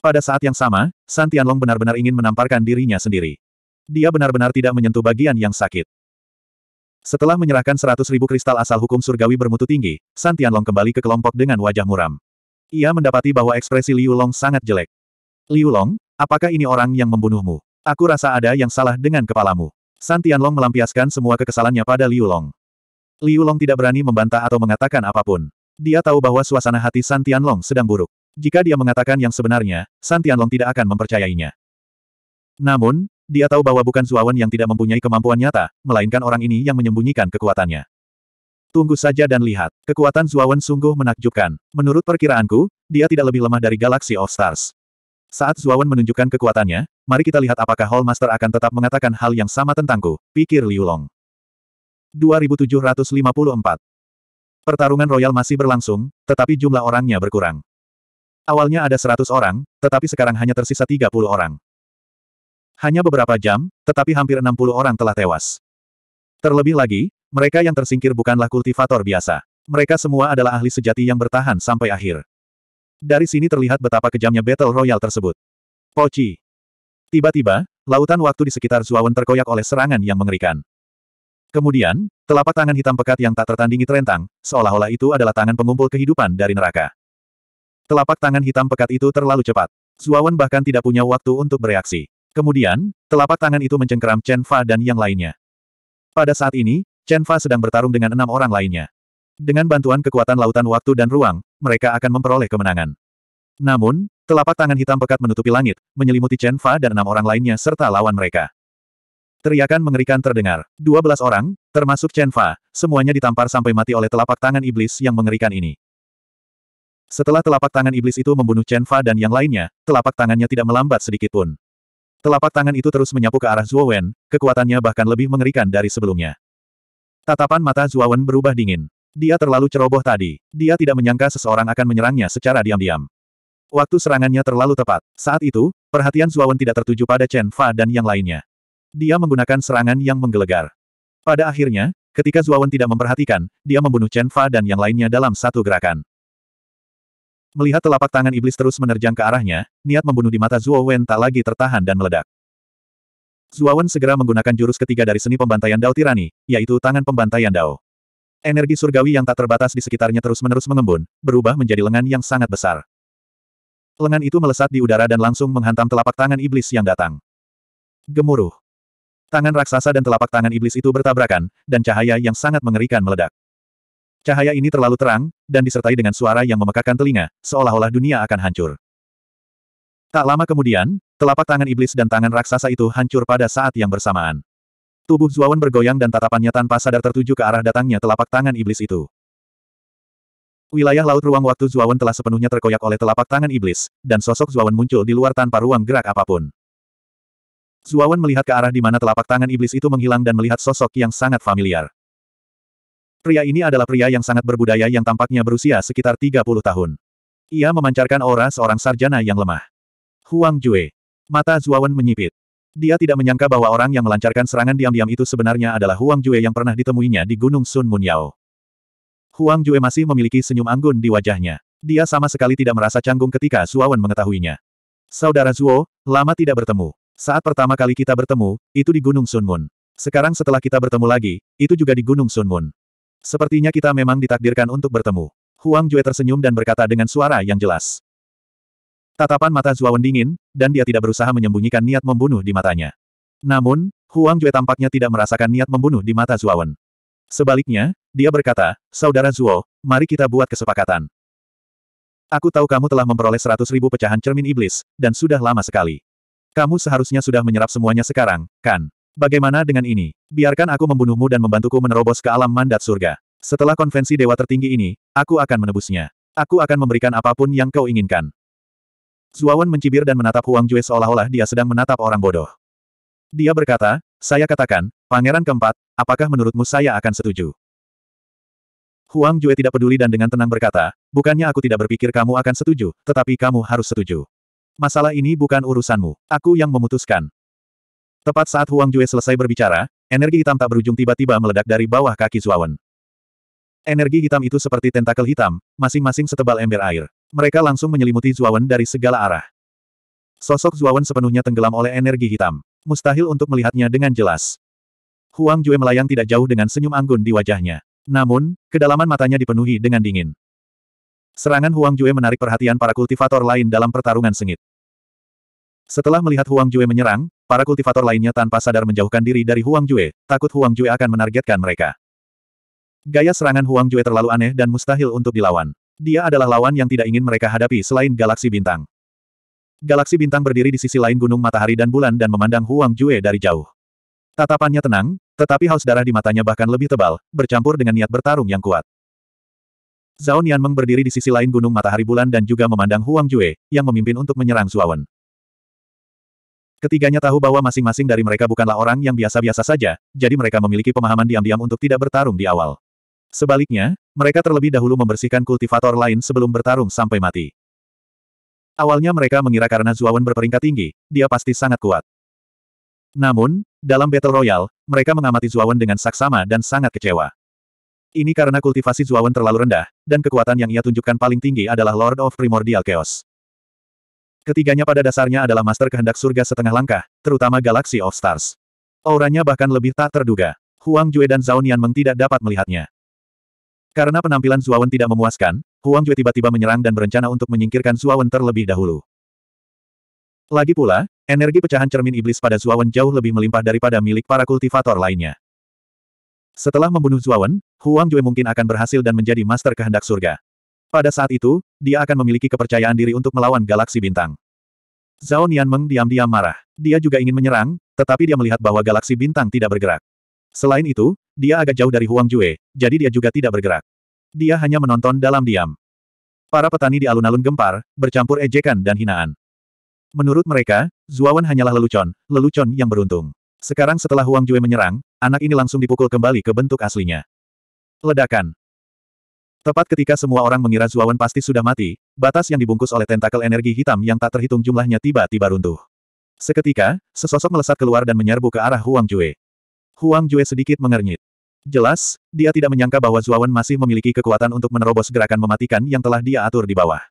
Pada saat yang sama, San Tianlong benar-benar ingin menamparkan dirinya sendiri. Dia benar-benar tidak menyentuh bagian yang sakit. Setelah menyerahkan seratus ribu kristal asal hukum surgawi bermutu tinggi, San Tianlong kembali ke kelompok dengan wajah muram. Ia mendapati bahwa ekspresi Liu Long sangat jelek. Liu Long, apakah ini orang yang membunuhmu? Aku rasa ada yang salah dengan kepalamu. San Tianlong melampiaskan semua kekesalannya pada Liu Long. Liu Long tidak berani membantah atau mengatakan apapun. Dia tahu bahwa suasana hati San Tianlong sedang buruk. Jika dia mengatakan yang sebenarnya, San Tianlong tidak akan mempercayainya. Namun, dia tahu bahwa bukan Zuawan yang tidak mempunyai kemampuan nyata, melainkan orang ini yang menyembunyikan kekuatannya. Tunggu saja dan lihat, kekuatan Zuawan sungguh menakjubkan. Menurut perkiraanku, dia tidak lebih lemah dari Galaxy of Stars. Saat Zuawan menunjukkan kekuatannya, mari kita lihat apakah Hall Master akan tetap mengatakan hal yang sama tentangku, pikir Liu Long. 2754 Pertarungan royal masih berlangsung, tetapi jumlah orangnya berkurang. Awalnya ada 100 orang, tetapi sekarang hanya tersisa 30 orang. Hanya beberapa jam, tetapi hampir 60 orang telah tewas. Terlebih lagi, mereka yang tersingkir bukanlah kultivator biasa. Mereka semua adalah ahli sejati yang bertahan sampai akhir. Dari sini terlihat betapa kejamnya Battle Royale tersebut. Poci. Tiba-tiba, lautan waktu di sekitar Zuawan terkoyak oleh serangan yang mengerikan. Kemudian, telapak tangan hitam pekat yang tak tertandingi terentang, seolah-olah itu adalah tangan pengumpul kehidupan dari neraka. Telapak tangan hitam pekat itu terlalu cepat. Zuawan bahkan tidak punya waktu untuk bereaksi. Kemudian, telapak tangan itu mencengkeram Chen Fa dan yang lainnya. Pada saat ini, Chen Fa sedang bertarung dengan enam orang lainnya. Dengan bantuan kekuatan lautan waktu dan ruang, mereka akan memperoleh kemenangan. Namun, telapak tangan hitam pekat menutupi langit, menyelimuti Chen Fa dan enam orang lainnya serta lawan mereka. Teriakan mengerikan terdengar. Dua belas orang, termasuk Chen Fa, semuanya ditampar sampai mati oleh telapak tangan iblis yang mengerikan ini. Setelah telapak tangan iblis itu membunuh Chen Fa dan yang lainnya, telapak tangannya tidak melambat sedikit pun. Telapak tangan itu terus menyapu ke arah Zhuo Wen, kekuatannya bahkan lebih mengerikan dari sebelumnya. Tatapan mata Zhuo Wen berubah dingin. Dia terlalu ceroboh tadi. Dia tidak menyangka seseorang akan menyerangnya secara diam-diam. Waktu serangannya terlalu tepat. Saat itu, perhatian Zhuo Wen tidak tertuju pada Chen Fa dan yang lainnya. Dia menggunakan serangan yang menggelegar. Pada akhirnya, ketika Zhuo Wen tidak memperhatikan, dia membunuh Chen Fa dan yang lainnya dalam satu gerakan. Melihat telapak tangan iblis terus menerjang ke arahnya, niat membunuh di mata Zuo Wen tak lagi tertahan dan meledak. Zuo Wen segera menggunakan jurus ketiga dari seni pembantaian Dao Tirani, yaitu tangan pembantaian Dao. Energi surgawi yang tak terbatas di sekitarnya terus-menerus mengembun, berubah menjadi lengan yang sangat besar. Lengan itu melesat di udara dan langsung menghantam telapak tangan iblis yang datang. Gemuruh. Tangan raksasa dan telapak tangan iblis itu bertabrakan, dan cahaya yang sangat mengerikan meledak. Cahaya ini terlalu terang, dan disertai dengan suara yang memekakan telinga, seolah-olah dunia akan hancur. Tak lama kemudian, telapak tangan iblis dan tangan raksasa itu hancur pada saat yang bersamaan. Tubuh Zuawan bergoyang dan tatapannya tanpa sadar tertuju ke arah datangnya telapak tangan iblis itu. Wilayah laut ruang waktu Zuawan telah sepenuhnya terkoyak oleh telapak tangan iblis, dan sosok Zuawan muncul di luar tanpa ruang gerak apapun. Zuawan melihat ke arah di mana telapak tangan iblis itu menghilang dan melihat sosok yang sangat familiar. Pria ini adalah pria yang sangat berbudaya yang tampaknya berusia sekitar 30 tahun. Ia memancarkan aura seorang sarjana yang lemah. Huang Jue. Mata Zuawan menyipit. Dia tidak menyangka bahwa orang yang melancarkan serangan diam-diam itu sebenarnya adalah Huang Jue yang pernah ditemuinya di Gunung Sun Munyao. Huang Jue masih memiliki senyum anggun di wajahnya. Dia sama sekali tidak merasa canggung ketika Zuawan mengetahuinya. Saudara Zuo, lama tidak bertemu. Saat pertama kali kita bertemu, itu di Gunung Sun Mun. Sekarang setelah kita bertemu lagi, itu juga di Gunung Sun Mun. Sepertinya kita memang ditakdirkan untuk bertemu. Huang Jue tersenyum dan berkata dengan suara yang jelas. Tatapan mata Zuawan dingin, dan dia tidak berusaha menyembunyikan niat membunuh di matanya. Namun, Huang Jue tampaknya tidak merasakan niat membunuh di mata Zuawan. Sebaliknya, dia berkata, Saudara Zuo, mari kita buat kesepakatan. Aku tahu kamu telah memperoleh seratus ribu pecahan cermin iblis, dan sudah lama sekali. Kamu seharusnya sudah menyerap semuanya sekarang, kan? Bagaimana dengan ini? Biarkan aku membunuhmu dan membantuku menerobos ke alam mandat surga. Setelah konvensi dewa tertinggi ini, aku akan menebusnya. Aku akan memberikan apapun yang kau inginkan. Zuawan mencibir dan menatap Huang Jue seolah-olah dia sedang menatap orang bodoh. Dia berkata, saya katakan, pangeran keempat, apakah menurutmu saya akan setuju? Huang Jue tidak peduli dan dengan tenang berkata, bukannya aku tidak berpikir kamu akan setuju, tetapi kamu harus setuju. Masalah ini bukan urusanmu, aku yang memutuskan. Tepat saat Huang Jue selesai berbicara, energi hitam tak berujung tiba-tiba meledak dari bawah kaki Zuawan. Energi hitam itu seperti tentakel hitam, masing-masing setebal ember air. Mereka langsung menyelimuti Zuawan dari segala arah. Sosok Zuawan sepenuhnya tenggelam oleh energi hitam. Mustahil untuk melihatnya dengan jelas. Huang Jue melayang tidak jauh dengan senyum anggun di wajahnya. Namun, kedalaman matanya dipenuhi dengan dingin. Serangan Huang Jue menarik perhatian para kultivator lain dalam pertarungan sengit. Setelah melihat Huang Jue menyerang, Para kultivator lainnya tanpa sadar menjauhkan diri dari Huang Jue, takut Huang Jue akan menargetkan mereka. Gaya serangan Huang Jue terlalu aneh dan mustahil untuk dilawan. Dia adalah lawan yang tidak ingin mereka hadapi selain galaksi bintang. Galaksi bintang berdiri di sisi lain gunung matahari dan bulan dan memandang Huang Jue dari jauh. Tatapannya tenang, tetapi haus darah di matanya bahkan lebih tebal, bercampur dengan niat bertarung yang kuat. Zhao Nianmeng berdiri di sisi lain gunung matahari bulan dan juga memandang Huang Jue, yang memimpin untuk menyerang Zuawan. Ketiganya tahu bahwa masing-masing dari mereka bukanlah orang yang biasa-biasa saja, jadi mereka memiliki pemahaman diam-diam untuk tidak bertarung di awal. Sebaliknya, mereka terlebih dahulu membersihkan kultivator lain sebelum bertarung sampai mati. Awalnya mereka mengira karena Zuawan berperingkat tinggi, dia pasti sangat kuat. Namun, dalam Battle Royale, mereka mengamati Zuawan dengan saksama dan sangat kecewa. Ini karena kultivasi Zuawan terlalu rendah, dan kekuatan yang ia tunjukkan paling tinggi adalah Lord of Primordial Chaos. Ketiganya pada dasarnya adalah master kehendak surga setengah langkah, terutama Galaxy of Stars. Auranya bahkan lebih tak terduga. Huang Jue dan Zhao Nianmeng tidak dapat melihatnya. Karena penampilan Zuawan tidak memuaskan, Huang Jue tiba-tiba menyerang dan berencana untuk menyingkirkan Zuawan terlebih dahulu. Lagi pula, energi pecahan cermin iblis pada Zuawan jauh lebih melimpah daripada milik para kultivator lainnya. Setelah membunuh Zuawan, Huang Jue mungkin akan berhasil dan menjadi master kehendak surga. Pada saat itu, dia akan memiliki kepercayaan diri untuk melawan galaksi bintang. Zhao Nianmeng diam-diam marah. Dia juga ingin menyerang, tetapi dia melihat bahwa galaksi bintang tidak bergerak. Selain itu, dia agak jauh dari Huang Jue, jadi dia juga tidak bergerak. Dia hanya menonton dalam diam. Para petani di alun-alun gempar, bercampur ejekan dan hinaan. Menurut mereka, Zuawan hanyalah lelucon, lelucon yang beruntung. Sekarang setelah Huang Jue menyerang, anak ini langsung dipukul kembali ke bentuk aslinya. Ledakan. Tepat ketika semua orang mengira Zuawan pasti sudah mati, batas yang dibungkus oleh tentakel energi hitam yang tak terhitung jumlahnya tiba-tiba runtuh. Seketika, sesosok melesat keluar dan menyerbu ke arah Huang Jue. Huang Jue sedikit mengernyit. Jelas, dia tidak menyangka bahwa Zuawan masih memiliki kekuatan untuk menerobos gerakan mematikan yang telah dia atur di bawah.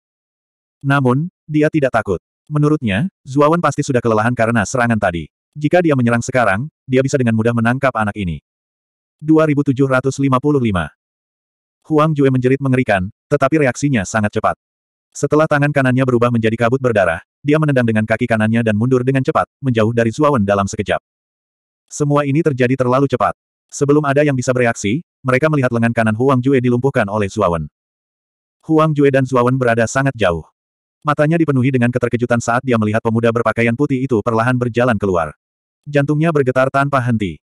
Namun, dia tidak takut. Menurutnya, Zuawan pasti sudah kelelahan karena serangan tadi. Jika dia menyerang sekarang, dia bisa dengan mudah menangkap anak ini. 2755 Huang Jue menjerit mengerikan, tetapi reaksinya sangat cepat. Setelah tangan kanannya berubah menjadi kabut berdarah, dia menendang dengan kaki kanannya dan mundur dengan cepat, menjauh dari Zuawan dalam sekejap. Semua ini terjadi terlalu cepat. Sebelum ada yang bisa bereaksi, mereka melihat lengan kanan Huang Jue dilumpuhkan oleh Zuawan. Huang Jue dan Zuawan berada sangat jauh. Matanya dipenuhi dengan keterkejutan saat dia melihat pemuda berpakaian putih itu perlahan berjalan keluar. Jantungnya bergetar tanpa henti.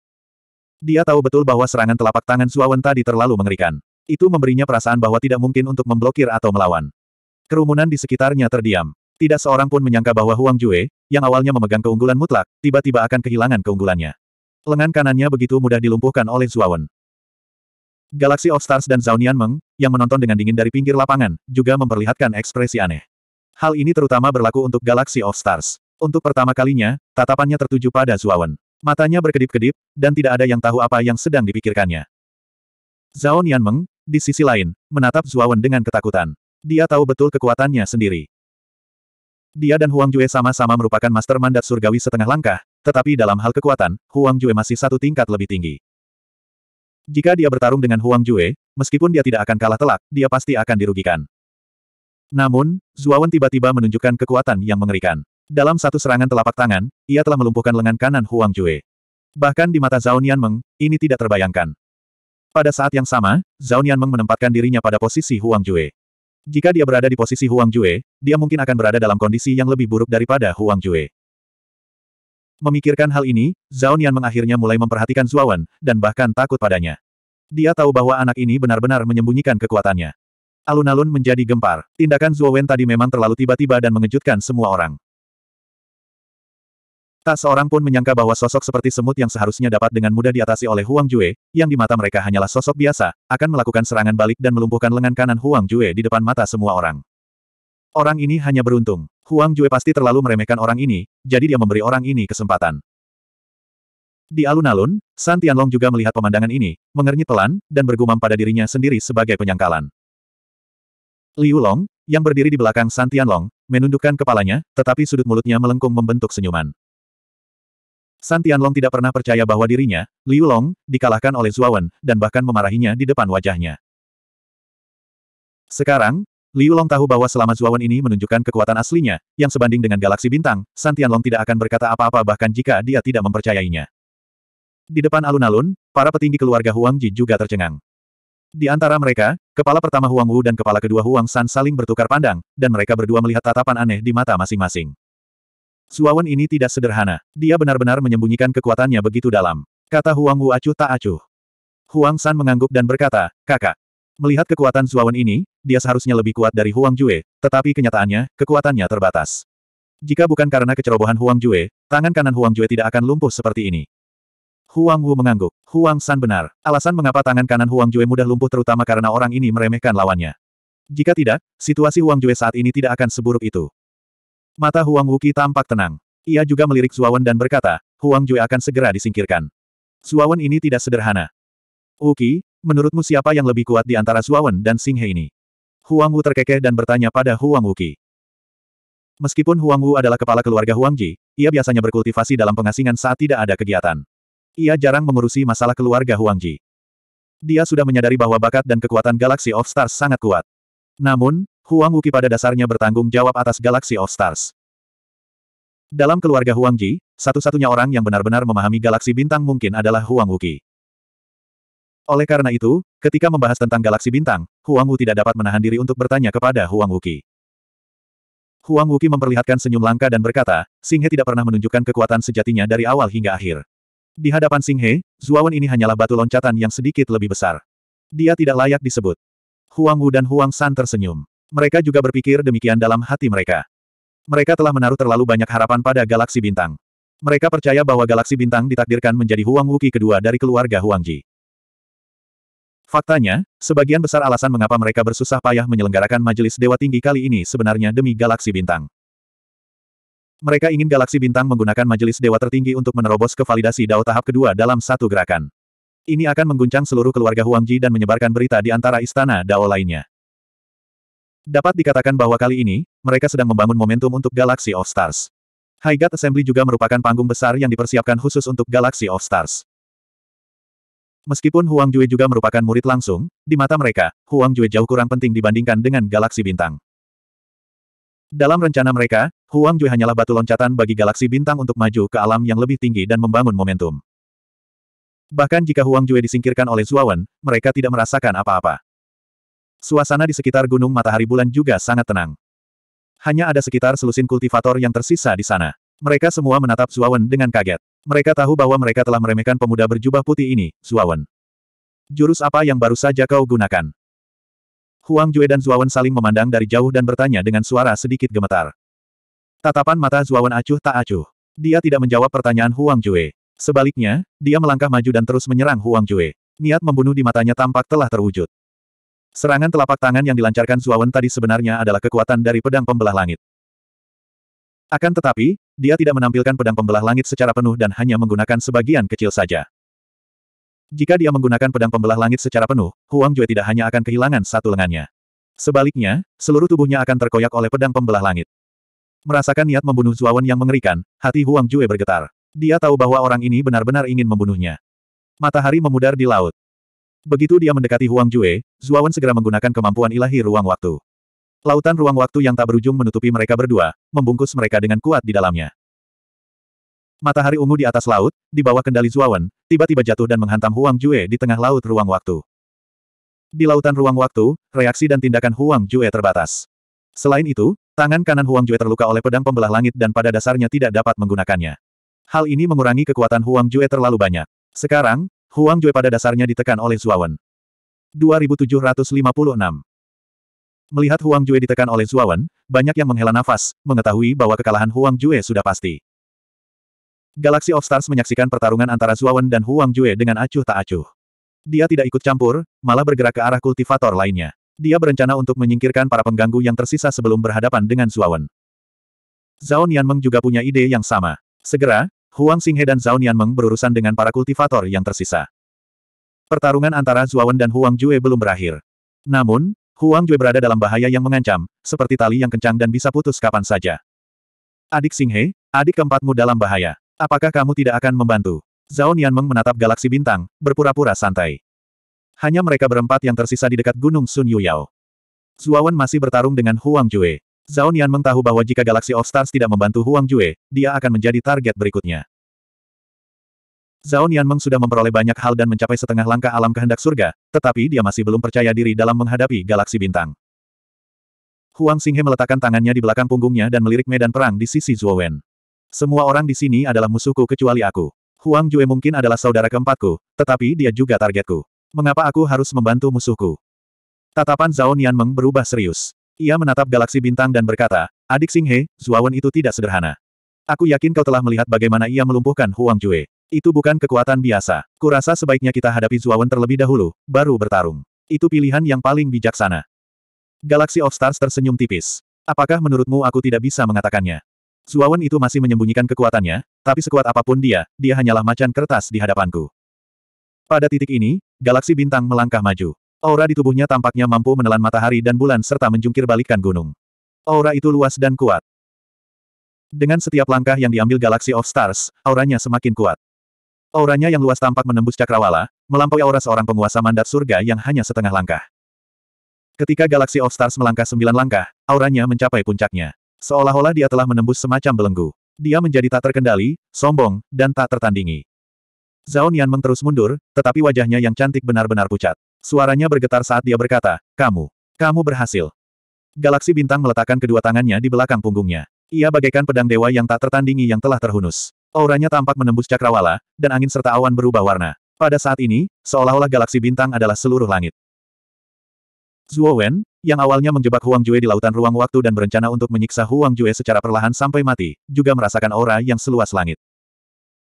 Dia tahu betul bahwa serangan telapak tangan Zuawan tadi terlalu mengerikan. Itu memberinya perasaan bahwa tidak mungkin untuk memblokir atau melawan. Kerumunan di sekitarnya terdiam. Tidak seorang pun menyangka bahwa Huang Jue, yang awalnya memegang keunggulan mutlak, tiba-tiba akan kehilangan keunggulannya. Lengan kanannya begitu mudah dilumpuhkan oleh Zuawan. Galaxy of Stars dan Zhao Nianmeng, yang menonton dengan dingin dari pinggir lapangan, juga memperlihatkan ekspresi aneh. Hal ini terutama berlaku untuk Galaxy of Stars. Untuk pertama kalinya, tatapannya tertuju pada Zuawan. Matanya berkedip-kedip, dan tidak ada yang tahu apa yang sedang dipikirkannya. Zhao Nianmeng, di sisi lain, menatap Zuawan dengan ketakutan. Dia tahu betul kekuatannya sendiri. Dia dan Huang Jue sama-sama merupakan master mandat surgawi setengah langkah, tetapi dalam hal kekuatan, Huang Jue masih satu tingkat lebih tinggi. Jika dia bertarung dengan Huang Jue, meskipun dia tidak akan kalah telak, dia pasti akan dirugikan. Namun, Zuawan tiba-tiba menunjukkan kekuatan yang mengerikan. Dalam satu serangan telapak tangan, ia telah melumpuhkan lengan kanan Huang Jue. Bahkan di mata Zhao Meng, ini tidak terbayangkan. Pada saat yang sama, Zhao Nianmeng menempatkan dirinya pada posisi Huang Jue. Jika dia berada di posisi Huang Jue, dia mungkin akan berada dalam kondisi yang lebih buruk daripada Huang Jue. Memikirkan hal ini, Zhao Nianmeng akhirnya mulai memperhatikan Zuawan, dan bahkan takut padanya. Dia tahu bahwa anak ini benar-benar menyembunyikan kekuatannya. Alun-alun menjadi gempar. Tindakan Zuowen tadi memang terlalu tiba-tiba dan mengejutkan semua orang. Tak seorang pun menyangka bahwa sosok seperti semut yang seharusnya dapat dengan mudah diatasi oleh Huang Jue, yang di mata mereka hanyalah sosok biasa, akan melakukan serangan balik dan melumpuhkan lengan kanan Huang Jue di depan mata semua orang. Orang ini hanya beruntung. Huang Jue pasti terlalu meremehkan orang ini, jadi dia memberi orang ini kesempatan. Di alun-alun, San Tianlong juga melihat pemandangan ini, mengernyit pelan, dan bergumam pada dirinya sendiri sebagai penyangkalan. Liu Long, yang berdiri di belakang San Tianlong, menundukkan kepalanya, tetapi sudut mulutnya melengkung membentuk senyuman. San Tianlong tidak pernah percaya bahwa dirinya, Liu Long, dikalahkan oleh Zuawan, dan bahkan memarahinya di depan wajahnya. Sekarang, Liu Long tahu bahwa selama Zuawan ini menunjukkan kekuatan aslinya, yang sebanding dengan galaksi bintang, San Tianlong tidak akan berkata apa-apa bahkan jika dia tidak mempercayainya. Di depan alun-alun, para petinggi keluarga Huang Ji juga tercengang. Di antara mereka, kepala pertama Huang Wu dan kepala kedua Huang San saling bertukar pandang, dan mereka berdua melihat tatapan aneh di mata masing-masing. Suawan ini tidak sederhana. Dia benar-benar menyembunyikan kekuatannya begitu dalam. Kata Huang Wu acuh tak acuh. Huang San mengangguk dan berkata, kakak. Melihat kekuatan Suawan ini, dia seharusnya lebih kuat dari Huang Jue, tetapi kenyataannya, kekuatannya terbatas. Jika bukan karena kecerobohan Huang Jue, tangan kanan Huang Jue tidak akan lumpuh seperti ini. Huang Wu mengangguk. Huang San benar. Alasan mengapa tangan kanan Huang Jue mudah lumpuh terutama karena orang ini meremehkan lawannya. Jika tidak, situasi Huang Jue saat ini tidak akan seburuk itu. Mata Huang Wuki tampak tenang. Ia juga melirik Zuawan dan berkata, Huang Jue akan segera disingkirkan. Zuawan ini tidak sederhana. Wuki, menurutmu siapa yang lebih kuat di antara Zuawan dan Singhe ini? Huang Wu terkekeh dan bertanya pada Huang Wuki. Meskipun Huang Wu adalah kepala keluarga Huang Ji, ia biasanya berkultivasi dalam pengasingan saat tidak ada kegiatan. Ia jarang mengurusi masalah keluarga Huang Ji. Dia sudah menyadari bahwa bakat dan kekuatan Galaxy of Stars sangat kuat. Namun, Huang Wuki pada dasarnya bertanggung jawab atas Galaxy of Stars. Dalam keluarga Huang Ji, satu-satunya orang yang benar-benar memahami galaksi bintang mungkin adalah Huang Wuki. Oleh karena itu, ketika membahas tentang galaksi bintang, Huang Wu tidak dapat menahan diri untuk bertanya kepada Huang Wuki. Huang Wuki memperlihatkan senyum langka dan berkata, Singhe tidak pernah menunjukkan kekuatan sejatinya dari awal hingga akhir. Di hadapan Singhe, Zuawan ini hanyalah batu loncatan yang sedikit lebih besar. Dia tidak layak disebut. Huang Wu dan Huang San tersenyum. Mereka juga berpikir demikian dalam hati mereka. Mereka telah menaruh terlalu banyak harapan pada galaksi bintang. Mereka percaya bahwa galaksi bintang ditakdirkan menjadi Huang Wuki kedua dari keluarga Huang Ji. Faktanya, sebagian besar alasan mengapa mereka bersusah payah menyelenggarakan majelis dewa tinggi kali ini sebenarnya demi galaksi bintang. Mereka ingin galaksi bintang menggunakan majelis dewa tertinggi untuk menerobos ke validasi dao tahap kedua dalam satu gerakan. Ini akan mengguncang seluruh keluarga Huang Ji dan menyebarkan berita di antara istana dao lainnya. Dapat dikatakan bahwa kali ini, mereka sedang membangun momentum untuk Galaxy of Stars. High God Assembly juga merupakan panggung besar yang dipersiapkan khusus untuk Galaxy of Stars. Meskipun Huang Jue juga merupakan murid langsung, di mata mereka, Huang Jue jauh kurang penting dibandingkan dengan Galaxy bintang. Dalam rencana mereka, Huang Jue hanyalah batu loncatan bagi Galaxy bintang untuk maju ke alam yang lebih tinggi dan membangun momentum. Bahkan jika Huang Jue disingkirkan oleh Zuawan, mereka tidak merasakan apa-apa. Suasana di sekitar Gunung Matahari Bulan juga sangat tenang. Hanya ada sekitar selusin kultivator yang tersisa di sana. Mereka semua menatap Zuawan dengan kaget. Mereka tahu bahwa mereka telah meremehkan pemuda berjubah putih ini, Zuawan. Jurus apa yang baru saja kau gunakan? Huang Jue dan Zuawan saling memandang dari jauh dan bertanya dengan suara sedikit gemetar. Tatapan mata Zuawan acuh tak acuh. Dia tidak menjawab pertanyaan Huang Jue. Sebaliknya, dia melangkah maju dan terus menyerang Huang Jue. Niat membunuh di matanya tampak telah terwujud. Serangan telapak tangan yang dilancarkan Zuawan tadi sebenarnya adalah kekuatan dari pedang pembelah langit. Akan tetapi, dia tidak menampilkan pedang pembelah langit secara penuh dan hanya menggunakan sebagian kecil saja. Jika dia menggunakan pedang pembelah langit secara penuh, Huang Jue tidak hanya akan kehilangan satu lengannya. Sebaliknya, seluruh tubuhnya akan terkoyak oleh pedang pembelah langit. Merasakan niat membunuh Zuawan yang mengerikan, hati Huang Jue bergetar. Dia tahu bahwa orang ini benar-benar ingin membunuhnya. Matahari memudar di laut. Begitu dia mendekati Huang Jue, Zuawan segera menggunakan kemampuan ilahi ruang waktu. Lautan ruang waktu yang tak berujung menutupi mereka berdua, membungkus mereka dengan kuat di dalamnya. Matahari ungu di atas laut, di bawah kendali Zuawan, tiba-tiba jatuh dan menghantam Huang Jue di tengah laut ruang waktu. Di lautan ruang waktu, reaksi dan tindakan Huang Jue terbatas. Selain itu, tangan kanan Huang Jue terluka oleh pedang pembelah langit dan pada dasarnya tidak dapat menggunakannya. Hal ini mengurangi kekuatan Huang Jue terlalu banyak. Sekarang, Huang Jue pada dasarnya ditekan oleh Zuawan. 2756 Melihat Huang Jue ditekan oleh Zuawan, banyak yang menghela nafas, mengetahui bahwa kekalahan Huang Jue sudah pasti. Galaxy of Stars menyaksikan pertarungan antara Zuawan dan Huang Jue dengan acuh tak acuh. Dia tidak ikut campur, malah bergerak ke arah kultivator lainnya. Dia berencana untuk menyingkirkan para pengganggu yang tersisa sebelum berhadapan dengan Zuawan. Zhao Nianmeng juga punya ide yang sama. Segera, Huang Xinghe dan Zhao Nianmeng berurusan dengan para kultivator yang tersisa. Pertarungan antara Zuawan dan Huang Jue belum berakhir. Namun, Huang Jue berada dalam bahaya yang mengancam, seperti tali yang kencang dan bisa putus kapan saja. Adik Xinghe, adik keempatmu dalam bahaya. Apakah kamu tidak akan membantu? Zhao Nianmeng menatap galaksi bintang, berpura-pura santai. Hanya mereka berempat yang tersisa di dekat Gunung Sun Yuyao. Zuawan masih bertarung dengan Huang Jue. Zhao Nian bahwa jika Galaxy of Stars tidak membantu Huang Jue, dia akan menjadi target berikutnya. Zhao meng sudah memperoleh banyak hal dan mencapai setengah langkah alam kehendak surga, tetapi dia masih belum percaya diri dalam menghadapi galaksi bintang. Huang Xinghe meletakkan tangannya di belakang punggungnya dan melirik medan perang di sisi Wen. Semua orang di sini adalah musuhku kecuali aku. Huang Jue mungkin adalah saudara keempatku, tetapi dia juga targetku. Mengapa aku harus membantu musuhku? Tatapan Zhao meng berubah serius. Ia menatap galaksi bintang dan berkata, Adik Singhe, Zuawan itu tidak sederhana. Aku yakin kau telah melihat bagaimana ia melumpuhkan Huang Jue. Itu bukan kekuatan biasa. Kurasa sebaiknya kita hadapi Zuawan terlebih dahulu, baru bertarung. Itu pilihan yang paling bijaksana. Galaxy of Stars tersenyum tipis. Apakah menurutmu aku tidak bisa mengatakannya? Zuawan itu masih menyembunyikan kekuatannya, tapi sekuat apapun dia, dia hanyalah macan kertas di hadapanku. Pada titik ini, galaksi bintang melangkah maju. Aura di tubuhnya tampaknya mampu menelan matahari dan bulan serta menjungkir balikan gunung. Aura itu luas dan kuat. Dengan setiap langkah yang diambil Galaxy of Stars, auranya semakin kuat. Auranya yang luas tampak menembus cakrawala, melampaui aura seorang penguasa mandat surga yang hanya setengah langkah. Ketika Galaxy of Stars melangkah sembilan langkah, auranya mencapai puncaknya. Seolah-olah dia telah menembus semacam belenggu. Dia menjadi tak terkendali, sombong, dan tak tertandingi. Zhao Nianmeng terus mundur, tetapi wajahnya yang cantik benar-benar pucat. Suaranya bergetar saat dia berkata, kamu, kamu berhasil. Galaksi bintang meletakkan kedua tangannya di belakang punggungnya. Ia bagaikan pedang dewa yang tak tertandingi yang telah terhunus. Auranya tampak menembus cakrawala, dan angin serta awan berubah warna. Pada saat ini, seolah-olah galaksi bintang adalah seluruh langit. Zhuo Wen, yang awalnya menjebak Huang Jue di lautan ruang waktu dan berencana untuk menyiksa Huang Jue secara perlahan sampai mati, juga merasakan aura yang seluas langit.